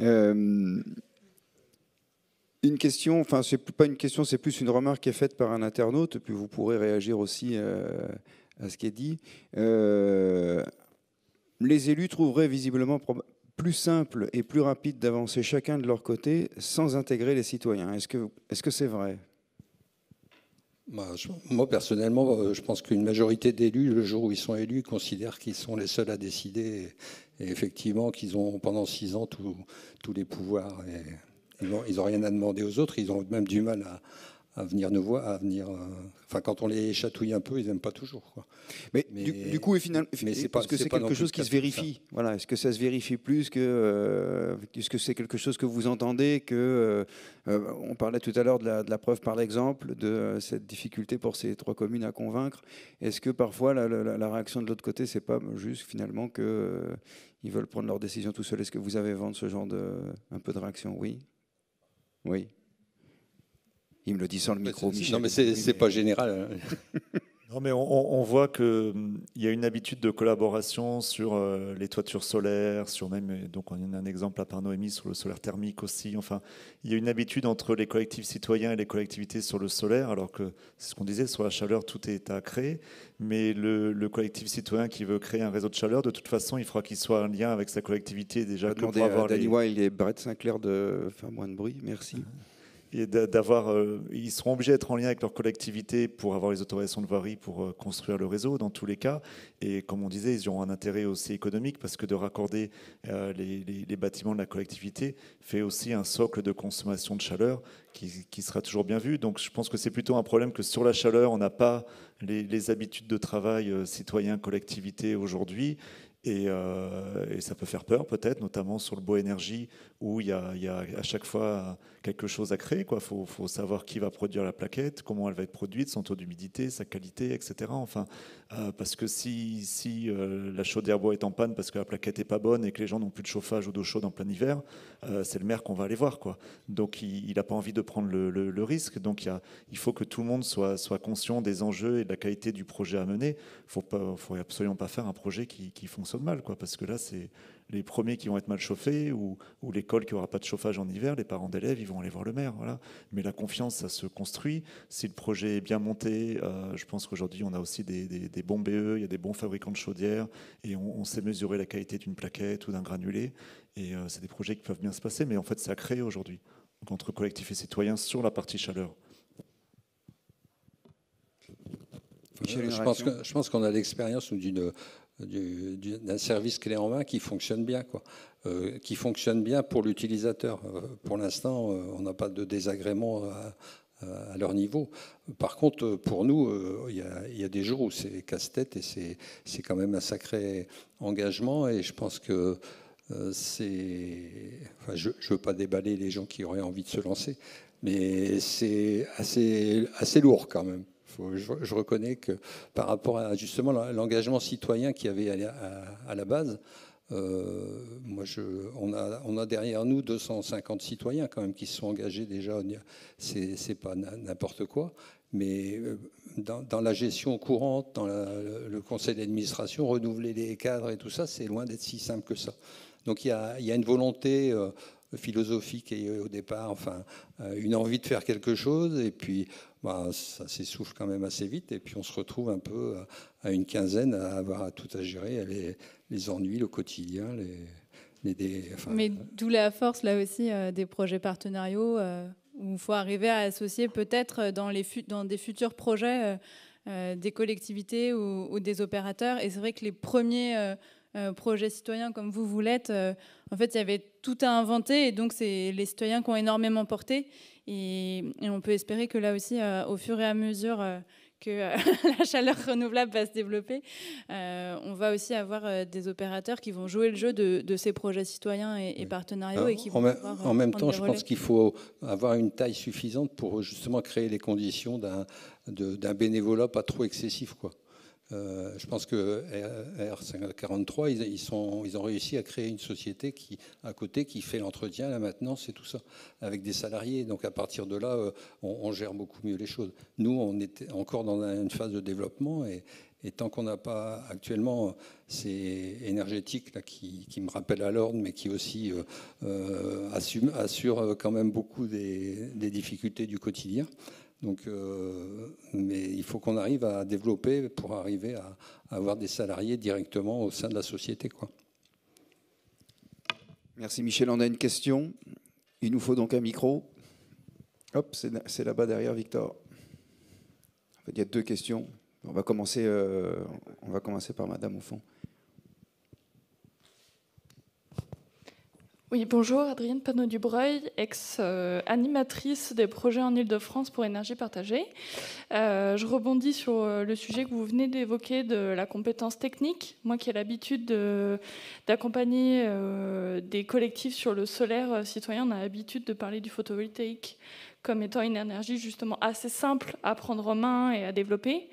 Euh, une question, enfin, c'est pas une question, c'est plus une remarque qui est faite par un internaute, puis vous pourrez réagir aussi. Euh, à ce qui est dit. Euh, les élus trouveraient visiblement plus simple et plus rapide d'avancer chacun de leur côté sans intégrer les citoyens. Est-ce que c'est -ce vrai bah, moi, personnellement, euh, je pense qu'une majorité d'élus, le jour où ils sont élus, considèrent qu'ils sont les seuls à décider et effectivement qu'ils ont pendant six ans tous les pouvoirs. Et ils n'ont rien à demander aux autres, ils ont même du mal à, à venir nous voir, à venir. Euh, enfin, quand on les chatouille un peu, ils n'aiment pas toujours. Mais, du, coup, et finalement, est-ce que c'est quelque chose qui se vérifie Voilà, est-ce que ça se vérifie plus que euh, est-ce que c'est quelque chose que vous entendez que euh, on parlait tout à l'heure de, la, preuve par l'exemple de cette difficulté pour ces trois communes à convaincre. Est-ce que parfois la, réaction de l'autre côté, c'est pas juste finalement que ils veulent prendre leur décision tout seuls Est-ce que vous avez vendre ce genre de un peu de réaction Oui. Oui. Il me le dit sans le micro, Non, mais c'est pas général. Hein. non, mais on, voit qu'il hum, y a une habitude de collaboration sur euh, les toitures solaires, sur même, euh, donc on a un exemple à part Noémie sur le solaire thermique aussi. Enfin, il y a une habitude entre les collectifs citoyens et les collectivités sur le solaire, alors que c'est ce qu'on disait, sur la chaleur, tout est à créer. Mais le, collectif citoyen qui veut créer un réseau de chaleur, de toute façon, il faudra qu'il soit en lien avec sa collectivité déjà. Demander Danny les... et Brett Sinclair de faire moins de bruit, merci. Ah. Euh, ils seront obligés d'être en lien avec leur collectivité pour avoir les autorisations de voirie pour euh, construire le réseau dans tous les cas. Et comme on disait, ils auront un intérêt aussi économique parce que de raccorder euh, les, bâtiments de la collectivité fait aussi un socle de consommation de chaleur qui, sera toujours bien vu. Donc je pense que c'est plutôt un problème que sur la chaleur, on n'a pas les, habitudes de travail citoyen-collectivité aujourd'hui. Et, et, ça peut faire peur peut-être, notamment sur le bois énergie où il y, a, à chaque fois quelque chose à créer. Il faut, savoir qui va produire la plaquette, comment elle va être produite, son taux d'humidité, sa qualité, etc. Enfin, euh, parce que si, si euh, la chaudière bois est en panne parce que la plaquette n'est pas bonne et que les gens n'ont plus de chauffage ou d'eau chaude en plein hiver, euh, c'est le maire qu'on va aller voir. Quoi. Donc il n'a pas envie de prendre le, risque. Donc il, y a, il, faut que tout le monde soit, soit, conscient des enjeux et de la qualité du projet à mener. Il ne faut, absolument pas faire un projet qui, qui fonctionne mal, quoi, parce que là, c'est les premiers qui vont être mal chauffés ou, l'école qui n'aura pas de chauffage en hiver, les parents d'élèves, ils vont aller voir le maire. Voilà. Mais la confiance, ça se construit. Si le projet est bien monté, euh, je pense qu'aujourd'hui, on a aussi des, bons BE, il y a des bons fabricants de chaudières et on, sait mesurer la qualité d'une plaquette ou d'un granulé. Et euh, c'est des projets qui peuvent bien se passer, mais en fait, ça crée aujourd'hui, entre collectifs et citoyens, sur la partie chaleur. Euh, je je pense qu'on a l'expérience d'une d'un service clé en main qui fonctionne bien, quoi. Euh, qui fonctionne bien pour l'utilisateur. Euh, pour l'instant, euh, on n'a pas de désagrément à, leur niveau. Par contre, pour nous, il y, a des jours où c'est casse-tête et c'est quand même un sacré engagement. Et je pense que c'est. Enfin, je ne veux pas déballer les gens qui auraient envie de se lancer, mais c'est assez, assez lourd quand même je, reconnais que par rapport à justement l'engagement citoyen qu'il y avait à, la base, euh, moi je, on, a, on, a, derrière nous 250 citoyens quand même qui se sont engagés déjà. C'est pas n'importe quoi. Mais euh, dans, la gestion courante, dans le conseil d'administration, renouveler les cadres et tout ça, c'est loin d'être si simple que ça. Donc il y a, une volonté euh, philosophique et au départ, enfin, une envie de faire quelque chose. Et puis bah, ça s'essouffle quand même assez vite et puis on se retrouve un peu à, une quinzaine à avoir tout à gérer, les, ennuis, le quotidien, les, Mais d'où la force là aussi euh, des projets partenariaux euh, où il faut arriver à associer peut-être euh, dans, les dans des futurs projets des collectivités ou, ou, des opérateurs. Et c'est vrai que les premiers projets citoyens comme vous, vous l'êtes, en fait, il y avait tout à inventer et donc c'est les citoyens qui ont énormément porté. Et, on peut espérer que là aussi, euh, au fur et à mesure euh, que euh, la chaleur renouvelable va se développer, on va aussi avoir des opérateurs qui vont jouer le jeu de, ces projets citoyens et, et partenariaux. Et qui en, même, temps, je pense qu'il faut avoir une taille suffisante pour justement créer les conditions d'un bénévolat pas trop excessif. Quoi. Euh, je pense que r 543 ils, ils, ont réussi à créer une société qui, à côté, qui fait l'entretien, la maintenance et tout ça, avec des salariés. Donc à partir de là, euh, on, gère beaucoup mieux les choses. Nous, on est encore dans une phase de développement et, tant qu'on n'a pas actuellement ces énergétiques là, qui, me rappellent à l'ordre, mais qui aussi euh, assurent quand même beaucoup des difficultés du quotidien. Donc, euh, mais il faut qu'on arrive à développer pour arriver à, avoir des salariés directement au sein de la société. Quoi. Merci Michel, on a une question. Il nous faut donc un micro. Hop, c'est là-bas derrière Victor. il y a deux questions. On va commencer, euh, on va commencer par Madame au fond. Oui, bonjour, Adrienne Panot-Dubreuil, ex-animatrice des projets en Ile-de-France pour Énergie Partagée. Euh, je rebondis sur euh, le sujet que vous venez d'évoquer de la compétence technique. Moi qui ai l'habitude d'accompagner euh, des collectifs sur le solaire citoyen, on a l'habitude de parler du photovoltaïque comme étant une énergie justement assez simple à prendre en main et à développer.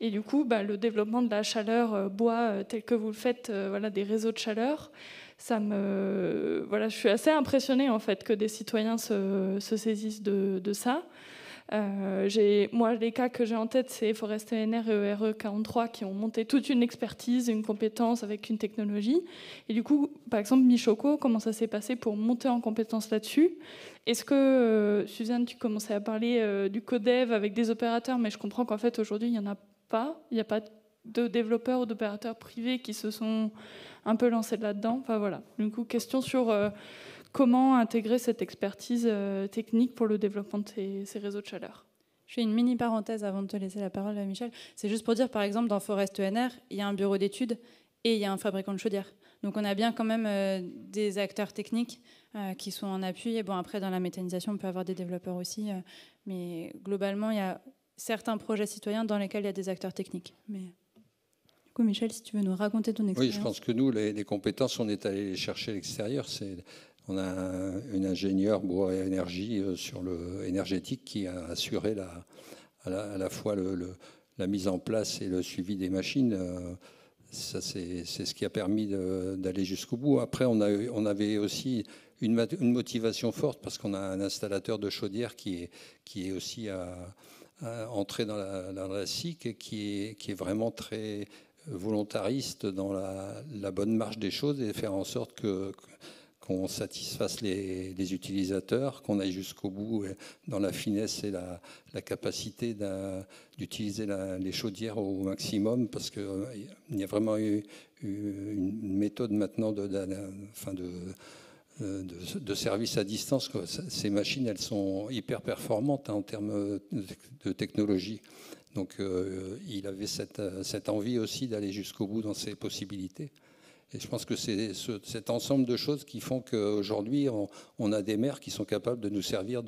Et du coup, bah, le développement de la chaleur bois tel que vous le faites, voilà, des réseaux de chaleur, ça me, voilà, je suis assez impressionnée en fait que des citoyens se, saisissent de, ça. Euh, moi, les cas que j'ai en tête, c'est Forest ENR et ERE 43 e qui ont monté toute une expertise, une compétence avec une technologie. Et du coup, par exemple, Michoko, comment ça s'est passé pour monter en compétence là-dessus Est-ce que, euh, Suzanne, tu commençais à parler euh, du codev avec des opérateurs, mais je comprends qu'en fait, aujourd'hui, il n'y en a pas. Il n'y a pas de de développeurs ou d'opérateurs privés qui se sont un peu lancés là-dedans. Enfin voilà. Du coup, question sur euh, comment intégrer cette expertise euh, technique pour le développement de ces, réseaux de chaleur. Je fais une mini parenthèse avant de te laisser la parole, euh, Michel. C'est juste pour dire, par exemple, dans Forest ENR, il y a un bureau d'études et il y a un fabricant de chaudières. Donc on a bien quand même des acteurs techniques qui sont en appui. Et bon, après, dans la méthanisation, on peut avoir des développeurs aussi. mais globalement, il y a certains projets citoyens dans lesquels il y a des acteurs techniques. Mais... Michel, si tu veux nous raconter ton expérience. Oui, je pense que nous, les, compétences, on est allé les chercher à l'extérieur. C'est on a une ingénieure bois et énergie euh, sur le énergétique qui a assuré la, à, la, fois le, la mise en place et le suivi des machines. Euh, ça, c'est ce qui a permis d'aller jusqu'au bout. Après, on, a, on avait aussi une, une, motivation forte parce qu'on a un installateur de chaudière qui est, qui est aussi à, dans la, SIC et qui est, qui est vraiment très volontariste dans la, bonne marche des choses et faire en sorte que qu'on satisfasse les, utilisateurs, qu'on aille jusqu'au bout dans la finesse et la, capacité d'utiliser les chaudières au maximum, parce qu'il y a vraiment eu, une méthode maintenant de, de, de, de, service à distance. Ces machines, elles sont hyper performantes hein, en termes de technologie. Donc euh, il avait euh, cette, envie aussi d'aller jusqu'au bout dans ses possibilités. Et je pense que c'est cet ensemble de choses qui font qu'aujourd'hui, on, a des maires qui sont capables de nous servir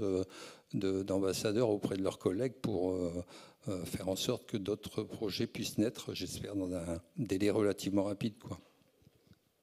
d'ambassadeurs auprès de leurs collègues pour euh, faire en sorte que d'autres projets puissent naître, j'espère, dans un délai relativement rapide. Quoi.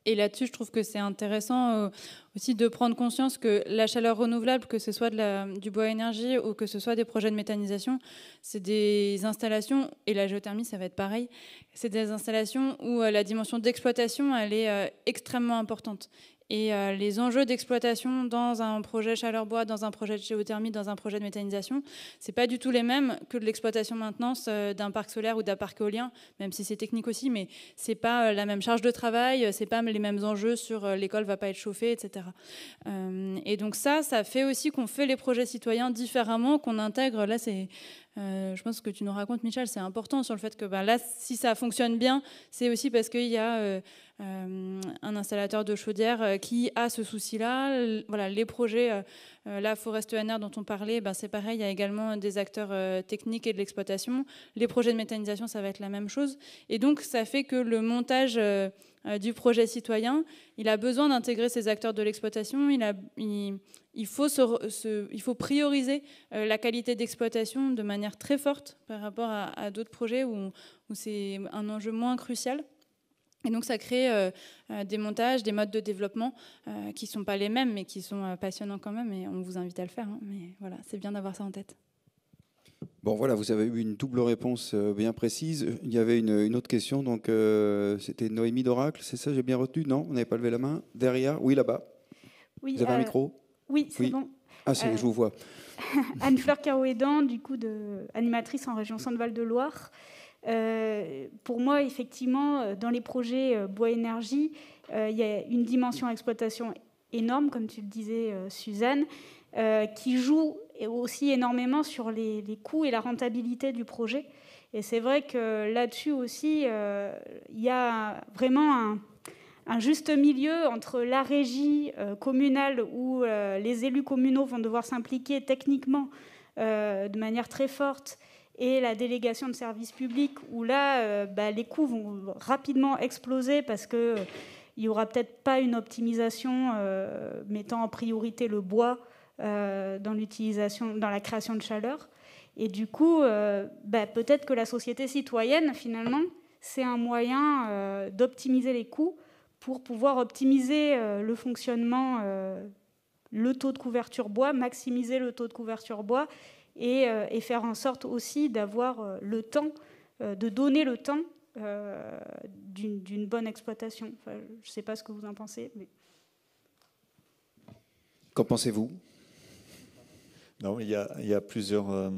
Et là-dessus, je trouve que c'est intéressant euh, aussi de prendre conscience que la chaleur renouvelable, que ce soit du bois énergie ou que ce soit des projets de méthanisation, c'est des installations, et la géothermie, ça va être pareil, c'est des installations où euh, la dimension d'exploitation, elle est euh, extrêmement importante. Et euh, les enjeux d'exploitation dans un projet chaleur-bois, dans un projet de géothermie, dans un projet de méthanisation, c'est pas du tout les mêmes que de l'exploitation maintenance euh, d'un parc solaire ou d'un parc éolien, même si c'est technique aussi, mais c'est pas euh, la même charge de travail, c'est pas les mêmes enjeux sur l'école va pas être chauffée, etc. et donc ça, ça fait aussi qu'on fait les projets citoyens différemment, qu'on intègre. Là, c'est je pense que, ce que tu nous racontes, Michel, c'est important sur le fait que ben, là, si ça fonctionne bien, c'est aussi parce qu'il y a euh, un installateur de chaudière euh, qui a ce souci-là. Voilà, les projets, euh, la forest ENR dont on parlait, ben, c'est pareil, il y a également des acteurs techniques et de l'exploitation. Les projets de méthanisation, ça va être la même chose. Et donc, ça fait que le montage du projet citoyen, il a besoin d'intégrer ces acteurs de l'exploitation, il, faut prioriser la qualité d'exploitation de manière très forte par rapport à, d'autres projets où, où c'est un enjeu moins crucial. Et donc ça crée euh, euh, des montages, des modes de développement euh, qui ne sont pas les mêmes, mais qui sont passionnants quand même, et on vous invite à le faire. Hein, mais voilà, c'est bien d'avoir ça en tête. Bon voilà, vous avez eu une double réponse bien précise. Il y avait une, autre question, donc c'était Noémie d'Oracle, c'est ça, j'ai bien retenu Non, on n'avait pas levé la main. Derrière, oui, là-bas. vous avez un micro Oui, c'est bon. Ah, c'est, je vous vois. Anne-Fleur Carouédan, du coup, de, animatrice en région Centre-Val de Loire. Euh, pour moi, effectivement, euh, dans les projets euh, bois-énergie, il y a une dimension exploitation énorme, comme tu le disais, Suzanne, qui joue aussi énormément sur les, coûts et la rentabilité du projet. Et c'est vrai que là-dessus aussi, il y a vraiment un, juste milieu entre la régie communale où les élus communaux vont devoir s'impliquer techniquement de manière très forte et la délégation de services publics, où là, euh, bah, les coûts vont rapidement exploser parce que euh, il n'y aura peut-être pas une optimisation euh, mettant en priorité le bois dans l'utilisation, dans la création de chaleur. Et du coup, bah, peut-être que la société citoyenne, finalement, c'est un moyen d'optimiser les coûts pour pouvoir optimiser le fonctionnement, le taux de couverture bois, maximiser le taux de couverture bois euh, et, faire en sorte aussi d'avoir euh, le temps, euh, de donner le temps d'une bonne exploitation. je ne sais pas ce que vous en pensez. Qu'en pensez-vous Non, il y a, plusieurs.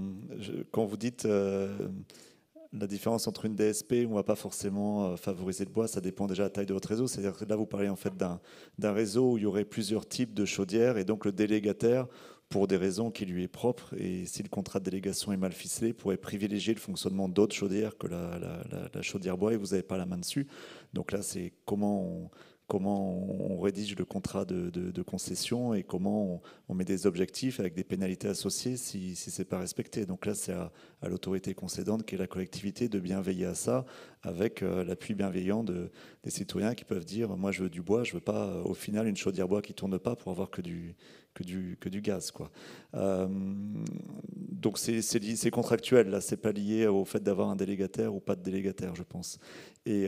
quand vous dites la différence entre une DSP on ne va pas forcément favoriser le bois, ça dépend déjà de la taille de votre réseau. C'est-à-dire que là, vous parlez en fait d'un réseau où il y aurait plusieurs types de chaudières et donc le délégataire pour des raisons qui lui est propre. Et si le contrat de délégation est mal ficelé, pourrait privilégier le fonctionnement d'autres chaudières que la, chaudière bois et vous n'avez pas la main dessus. Donc là, c'est comment on, comment on rédige le contrat de, concession et comment on, met des objectifs avec des pénalités associées si, si ce n'est pas respecté. Donc là, c'est à, à l'autorité concédante qui est la collectivité de bien veiller à ça avec euh, l'appui bienveillant de, des citoyens qui peuvent dire moi je veux du bois, je veux pas euh, au final une chaudière bois qui tourne pas pour avoir que du, que du, que du gaz. Quoi. Euh, donc c'est contractuel, là, c'est pas lié au fait d'avoir un délégataire ou pas de délégataire, je pense. Et,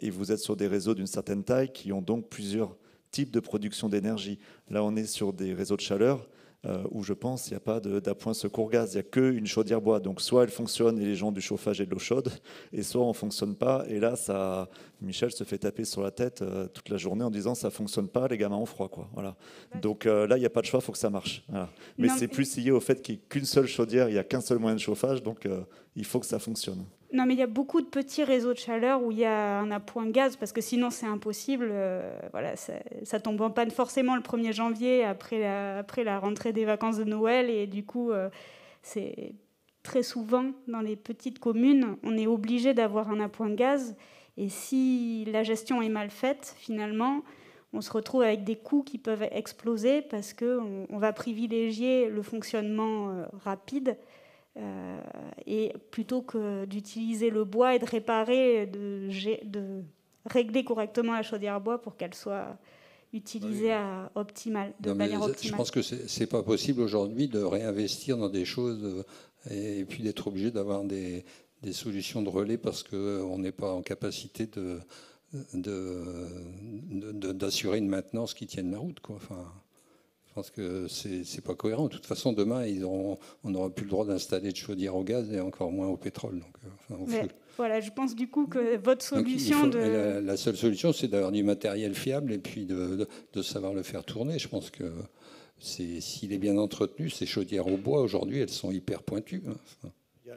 et vous êtes sur des réseaux d'une certaine taille qui ont donc plusieurs types de production d'énergie. Là, on est sur des réseaux de chaleur euh, où je pense il n'y a pas d'appoint secours gaz, il n'y a qu'une chaudière bois. Donc soit elle fonctionne et les gens du chauffage et de l'eau chaude, et soit on ne fonctionne pas. Et là, Michel se fait taper sur la tête euh, toute la journée en disant ça ne fonctionne pas, les gamins ont froid. Quoi. Voilà. Donc euh, là, il n'y a pas de choix, il faut que ça marche. Mais c'est plus lié au fait qu'il n'y a qu'une seule chaudière, il n'y a qu'un seul moyen de chauffage, donc il faut que ça fonctionne. Non, mais il y a beaucoup de petits réseaux de chaleur où il y a un appoint gaz, parce que sinon c'est impossible. Euh, voilà, ça, tombe en panne forcément le 1er janvier, après la, après la rentrée des vacances de Noël, et du coup, euh, c'est très souvent dans les petites communes, on est obligé d'avoir un appoint gaz, et si la gestion est mal faite, finalement, on se retrouve avec des coûts qui peuvent exploser parce qu'on on va privilégier le fonctionnement euh, rapide euh, et plutôt que d'utiliser le bois et de réparer, de, de régler correctement la chaudière bois pour qu'elle soit utilisée à optimale, de manière optimale. Je pense que ce n'est pas possible aujourd'hui de réinvestir dans des choses euh, et, puis d'être obligé d'avoir des, solutions de relais parce qu'on euh, n'est pas en capacité de d'assurer une maintenance qui tienne la route. Quoi. Enfin, je pense que c'est pas cohérent. De toute façon, demain, ils auront, on n'aura plus le droit d'installer de chaudières au gaz et encore moins au pétrole. Donc, euh, enfin, voilà, je pense du coup que votre solution de... la, seule solution, c'est d'avoir du matériel fiable et puis de, de, savoir le faire tourner. Je pense que s'il est, est bien entretenu, ces chaudières au bois aujourd'hui, elles sont hyper pointues. Hein.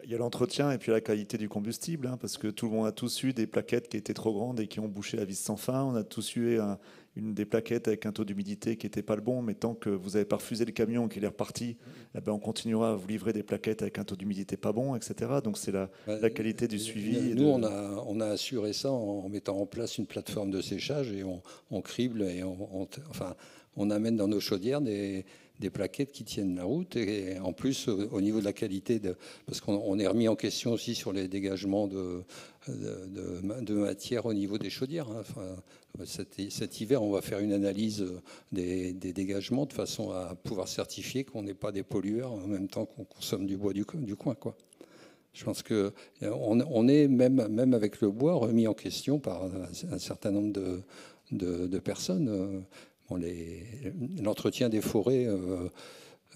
Il y a l'entretien et puis la qualité du combustible, hein, parce que tout le monde a tous eu des plaquettes qui étaient trop grandes et qui ont bouché la vis sans fin. On a tous eu un, une des plaquettes avec un taux d'humidité qui n'était pas le bon, mais tant que vous avez pas refusé le camion et qu'il est reparti, eh ben on continuera à vous livrer des plaquettes avec un taux d'humidité pas bon, etc. Donc c'est la, bah, la, qualité du suivi. Nous, on, a, on a assuré ça en mettant en place une plateforme de séchage et on, crible et enfin, on amène dans nos chaudières des des plaquettes qui tiennent la route. Et en plus, au niveau de la qualité, de, parce qu'on est remis en question aussi sur les dégagements de, de, matière au niveau des chaudières. Hein. Enfin, cet, cet, hiver, on va faire une analyse des, des dégagements de façon à pouvoir certifier qu'on n'est pas des pollueurs en même temps qu'on consomme du bois du, du coin. Quoi. Je pense que on, est même, même avec le bois remis en question par un, certain nombre de, de, de personnes. Euh, L'entretien des forêts, euh,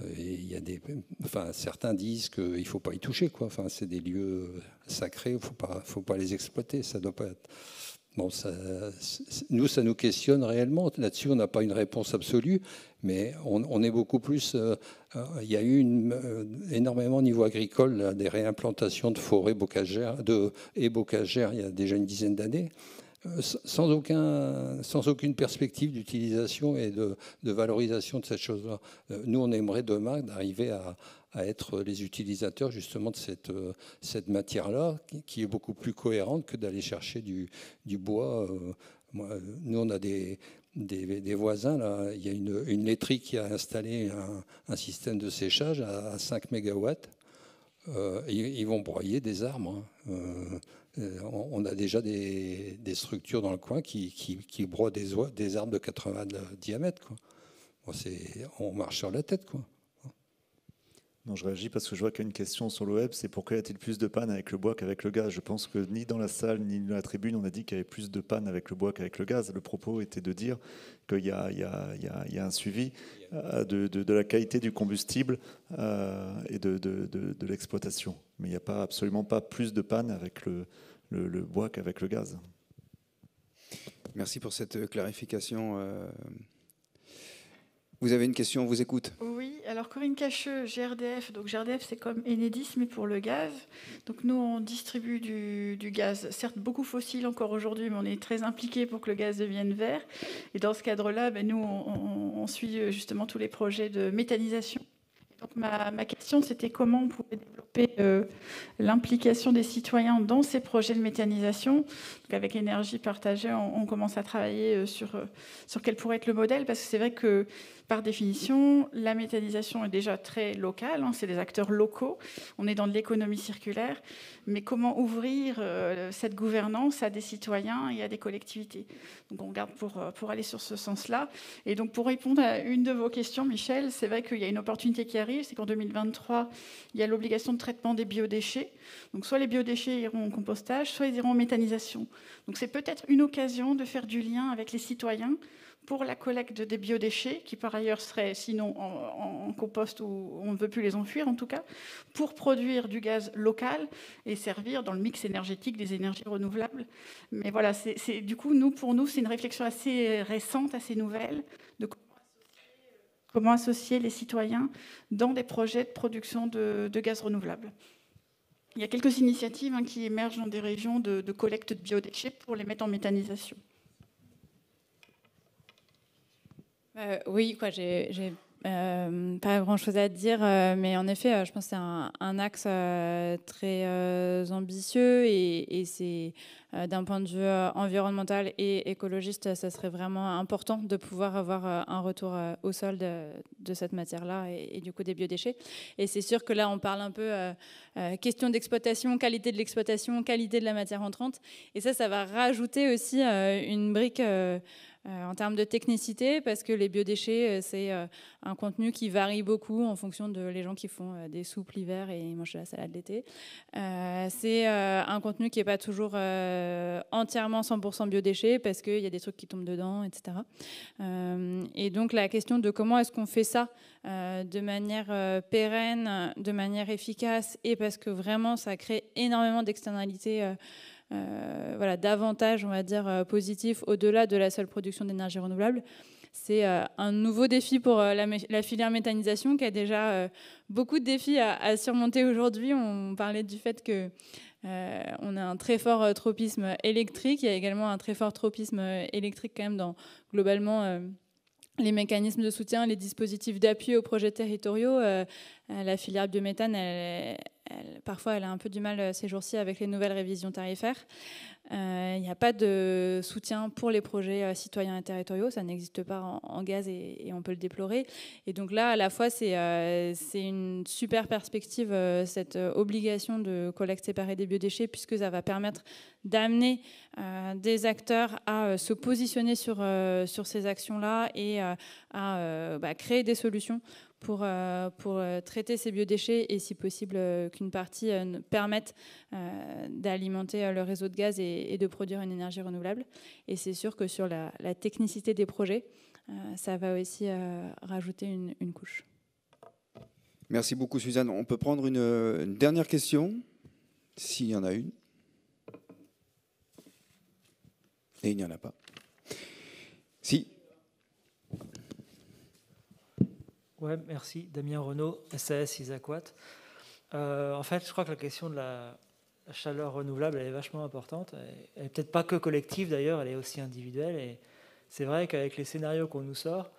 euh y a des, enfin, certains disent qu'il ne faut pas y toucher. Quoi. Enfin, c'est des lieux sacrés, il ne faut pas, faut pas les exploiter. Ça doit pas être... Bon, ça, nous, ça nous questionne réellement. Là-dessus, on n'a pas une réponse absolue, mais on, est beaucoup plus. Euh, euh, il y a eu énormément au niveau agricole des réimplantations de forêts bocagères de, et bocagères il y a déjà une dizaine d'années. Euh, sans, aucun, sans aucune perspective d'utilisation et de, valorisation de cette chose-là. Euh, nous, on aimerait demain d'arriver à, être les utilisateurs justement de cette, euh, cette matière-là, qui, est beaucoup plus cohérente que d'aller chercher du, du bois. Nous, on a des, des, voisins. Là. Il y a une, une laiterie qui a installé un, système de séchage à, 5 MW. ils, vont broyer des arbres. Hein. Euh, on a déjà des, structures dans le coin qui, broient des, arbres de 80 diamètres diamètre. on marche sur la tête. Quoi. Non, je réagis parce que je vois qu'il y a une question sur le web, c'est pourquoi y a-t-il plus de panne avec le bois qu'avec le gaz Je pense que ni dans la salle ni dans la tribune, on a dit qu'il y avait plus de panne avec le bois qu'avec le gaz. Le propos était de dire qu'il y, a un suivi euh, de, la qualité du combustible euh, et de l'exploitation mais il n'y a pas, absolument pas plus de panne avec le, bois qu'avec le gaz. Merci pour cette euh, clarification. Euh. Vous avez une question, on vous écoute. Oui, alors Corinne Cacheux, GRDF. Donc GRDF, c'est comme Enedis, mais pour le gaz. Donc nous, on distribue du, gaz, certes beaucoup fossile encore aujourd'hui, mais on est très impliqué pour que le gaz devienne vert. Et dans ce cadre-là, ben, nous, on, suit euh, justement tous les projets de méthanisation. Donc ma, ma question, c'était comment on pouvait euh, l'implication des citoyens dans ces projets de méthanisation. avec énergie partagée, on, commence à travailler euh, sur, euh, sur quel pourrait être le modèle, parce que c'est vrai que par définition, la méthanisation est déjà très locale, hein, c'est des acteurs locaux, on est dans de l'économie circulaire, mais comment ouvrir euh, cette gouvernance à des citoyens et à des collectivités Donc on regarde pour, euh, pour aller sur ce sens-là. Et donc pour répondre à une de vos questions, Michel, c'est vrai qu'il y a une opportunité qui arrive, c'est qu'en 2023, il y a l'obligation de traitement des biodéchets. Donc soit les biodéchets iront en compostage, soit ils iront en méthanisation. Donc c'est peut-être une occasion de faire du lien avec les citoyens pour la collecte des biodéchets, qui par ailleurs seraient sinon en, compost ou on ne veut plus les enfuir en tout cas, pour produire du gaz local et servir dans le mix énergétique des énergies renouvelables. Mais voilà, c'est du coup, nous, pour nous, c'est une réflexion assez récente, assez nouvelle, de comment associer les citoyens dans des projets de production de, gaz renouvelable. Il y a quelques initiatives hein, qui émergent dans des régions de, de collecte de biodéchets pour les mettre en méthanisation. Euh, oui, quoi, j'ai euh, pas grand-chose à dire, euh, mais en effet, je pense que c'est un, axe très ambitieux et, c'est d'un point de vue environnemental et écologiste, ça serait vraiment important de pouvoir avoir un retour au sol de, cette matière-là et, du coup des biodéchets. Et c'est sûr que là, on parle un peu question d'exploitation, qualité de l'exploitation, qualité de la matière entrante. Et ça, ça va rajouter aussi une brique euh, en termes de technicité, parce que les biodéchets, euh, c'est euh, un contenu qui varie beaucoup en fonction de les gens qui font des soupes l'hiver et mangent de la salade l'été. c'est un contenu qui n'est pas toujours entièrement 100% biodéchets, parce qu'il y a des trucs qui tombent dedans, etc. et donc la question de comment est-ce qu'on fait ça de manière pérenne, de manière efficace, et parce que vraiment ça crée énormément d'externalités euh, voilà, davantage, on va dire, euh, positif au-delà de la seule production d'énergie renouvelable. C'est euh, un nouveau défi pour la, filière méthanisation qui a déjà beaucoup de défis à, surmonter aujourd'hui. On parlait du fait que on a un très fort tropisme électrique. Il y a également un très fort tropisme électrique quand même dans globalement les mécanismes de soutien, les dispositifs d'appui aux projets territoriaux. la filière biométhane, elle, parfois, elle a un peu du mal euh, ces jours-ci avec les nouvelles révisions tarifaires. Euh, il n'y a pas de soutien pour les projets euh, citoyens et territoriaux. Ça n'existe pas en, gaz et, on peut le déplorer. Et donc là, à la fois, c'est une super perspective, cette obligation de collecte séparée des biodéchets, puisque ça va permettre d'amener des acteurs à se positionner sur, sur ces actions-là et à bah, créer des solutions pour, euh, pour euh, traiter ces biodéchets et si possible euh, qu'une partie permette d'alimenter le réseau de gaz et, de produire une énergie renouvelable. Et c'est sûr que sur la, technicité des projets, ça va aussi rajouter une, couche. Merci beaucoup Suzanne. On peut prendre une, une dernière question, s'il y en a une. Et il n'y en a pas. Si, Ouais, merci. Damien Renaud, SAS Isaquat. Euh, en fait, je crois que la question de la chaleur renouvelable, elle est vachement importante. Elle n'est peut-être pas que collective d'ailleurs, elle est aussi individuelle. Et c'est vrai qu'avec les scénarios qu'on nous sort,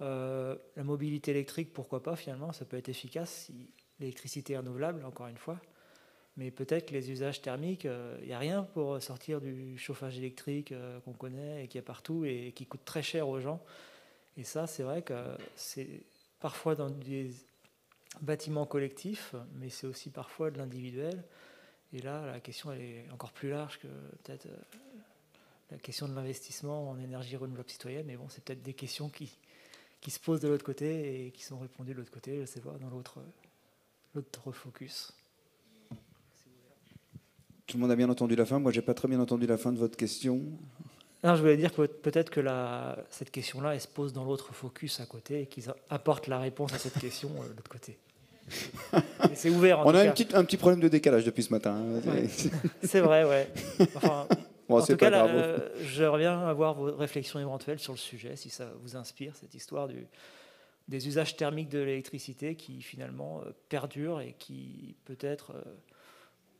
euh, la mobilité électrique, pourquoi pas finalement, ça peut être efficace si l'électricité est renouvelable, encore une fois. Mais peut-être que les usages thermiques, il euh, n'y a rien pour sortir du chauffage électrique qu'on connaît et qui est partout et qui coûte très cher aux gens. Et ça, c'est vrai que c'est parfois dans des bâtiments collectifs, mais c'est aussi parfois de l'individuel. Et là, la question est encore plus large que peut-être euh, la question de l'investissement en énergie renouvelable citoyenne. Mais bon, c'est peut-être des questions qui, qui se posent de l'autre côté et qui sont répondues de l'autre côté, je ne sais pas, dans l'autre euh, focus. Tout le monde a bien entendu la fin. Moi, j'ai pas très bien entendu la fin de votre question je voulais dire que peut-être que cette question-là, elle se pose dans l'autre focus à côté et qu'ils apportent la réponse à cette question euh, de l'autre côté. C'est ouvert. En On a un petit problème de décalage depuis ce matin. Hein. C'est vrai, ouais. Enfin, en tout cas, euh, je reviens à voir vos réflexions éventuelles sur le sujet, si ça vous inspire cette histoire des usages thermiques de l'électricité qui finalement euh, perdurent et qui peut-être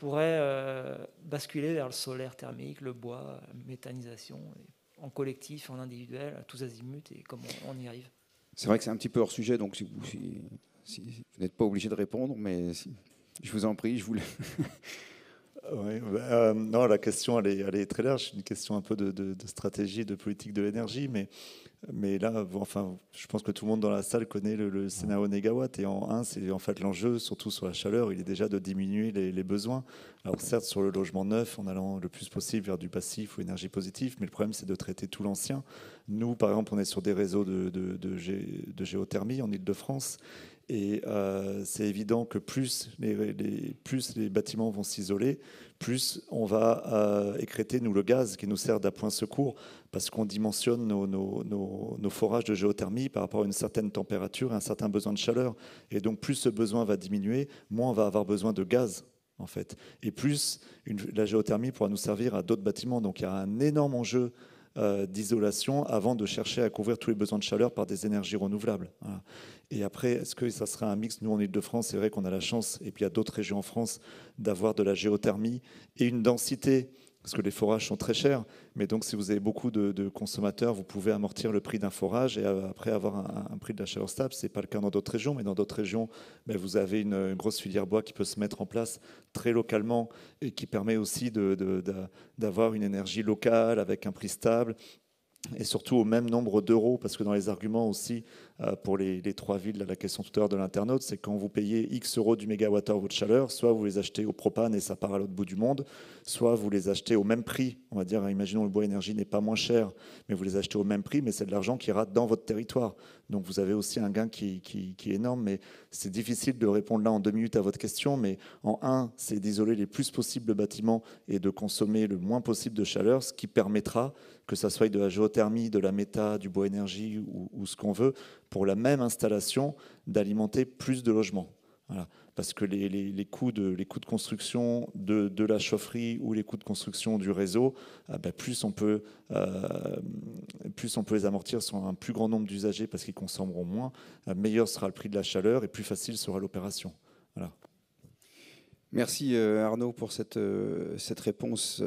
pourrait euh, basculer vers le solaire thermique, le bois, méthanisation, en collectif, en individuel, à tous azimuts, et comment on, y arrive. C'est vrai que c'est un petit peu hors sujet, donc si vous, si, vous n'êtes pas obligé de répondre, mais je vous en prie, je voulais. Bah, euh, non, la question, elle est, elle est, très large. C'est une question un peu de, de stratégie, de politique de l'énergie, mais mais là, enfin, je pense que tout le monde dans la salle connaît le, scénario négawatt. Et en un, c'est en fait l'enjeu, surtout sur la chaleur, il est déjà de diminuer les, besoins. Alors certes, sur le logement neuf, en allant le plus possible vers du passif ou énergie positive, mais le problème, c'est de traiter tout l'ancien. Nous, par exemple, on est sur des réseaux de, de géothermie en Ile-de-France. Et euh, c'est évident que plus les, bâtiments vont s'isoler, plus on va euh, écréter, nous, le gaz qui nous sert d'appoint secours, parce qu'on dimensionne nos, forages de géothermie par rapport à une certaine température, et un certain besoin de chaleur. Et donc, plus ce besoin va diminuer, moins on va avoir besoin de gaz. En fait. Et plus la géothermie pourra nous servir à d'autres bâtiments. Donc il y a un énorme enjeu euh, d'isolation avant de chercher à couvrir tous les besoins de chaleur par des énergies renouvelables. Et après, est-ce que ça sera un mix Nous, en Ile-de-France, c'est vrai qu'on a la chance, et puis il y a d'autres régions en France, d'avoir de la géothermie et une densité parce que les forages sont très chers, mais donc si vous avez beaucoup de, consommateurs, vous pouvez amortir le prix d'un forage et euh, après avoir un, prix de la chaleur stable. Ce n'est pas le cas dans d'autres régions, mais dans d'autres régions, ben, vous avez une, une, grosse filière bois qui peut se mettre en place très localement et qui permet aussi d'avoir une énergie locale avec un prix stable et surtout au même nombre d'euros, parce que dans les arguments aussi, euh, pour les, trois villes, la question tout à l'heure de l'internaute, c'est quand vous payez X euros du mégawattheure votre chaleur, soit vous les achetez au propane et ça part à l'autre bout du monde, soit vous les achetez au même prix. On va dire, imaginons le bois énergie n'est pas moins cher, mais vous les achetez au même prix, mais c'est de l'argent qui rate dans votre territoire. Donc vous avez aussi un gain qui, est énorme, mais c'est difficile de répondre là en deux minutes à votre question, mais en un, c'est d'isoler les plus possibles bâtiments et de consommer le moins possible de chaleur, ce qui permettra que ça soit de la géothermie, de la méta, du bois énergie ou ce qu'on veut, pour la même installation, d'alimenter plus de logements. Parce que les, coûts de, construction de, la chaufferie ou les coûts de construction du réseau, euh, bah, euh, plus, on peut, les amortir sur un plus grand nombre d'usagers parce qu'ils consommeront moins, euh, meilleur sera le prix de la chaleur et plus facile sera l'opération. Merci Arnaud pour cette, cette réponse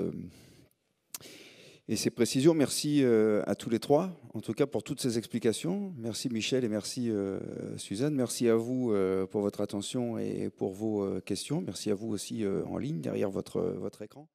et ces précisions. Merci euh, à tous les trois, en tout cas pour toutes ces explications. Merci Michel et merci euh, Suzanne. Merci à vous euh, pour votre attention et pour vos questions. Merci à vous aussi en ligne derrière votre, votre écran.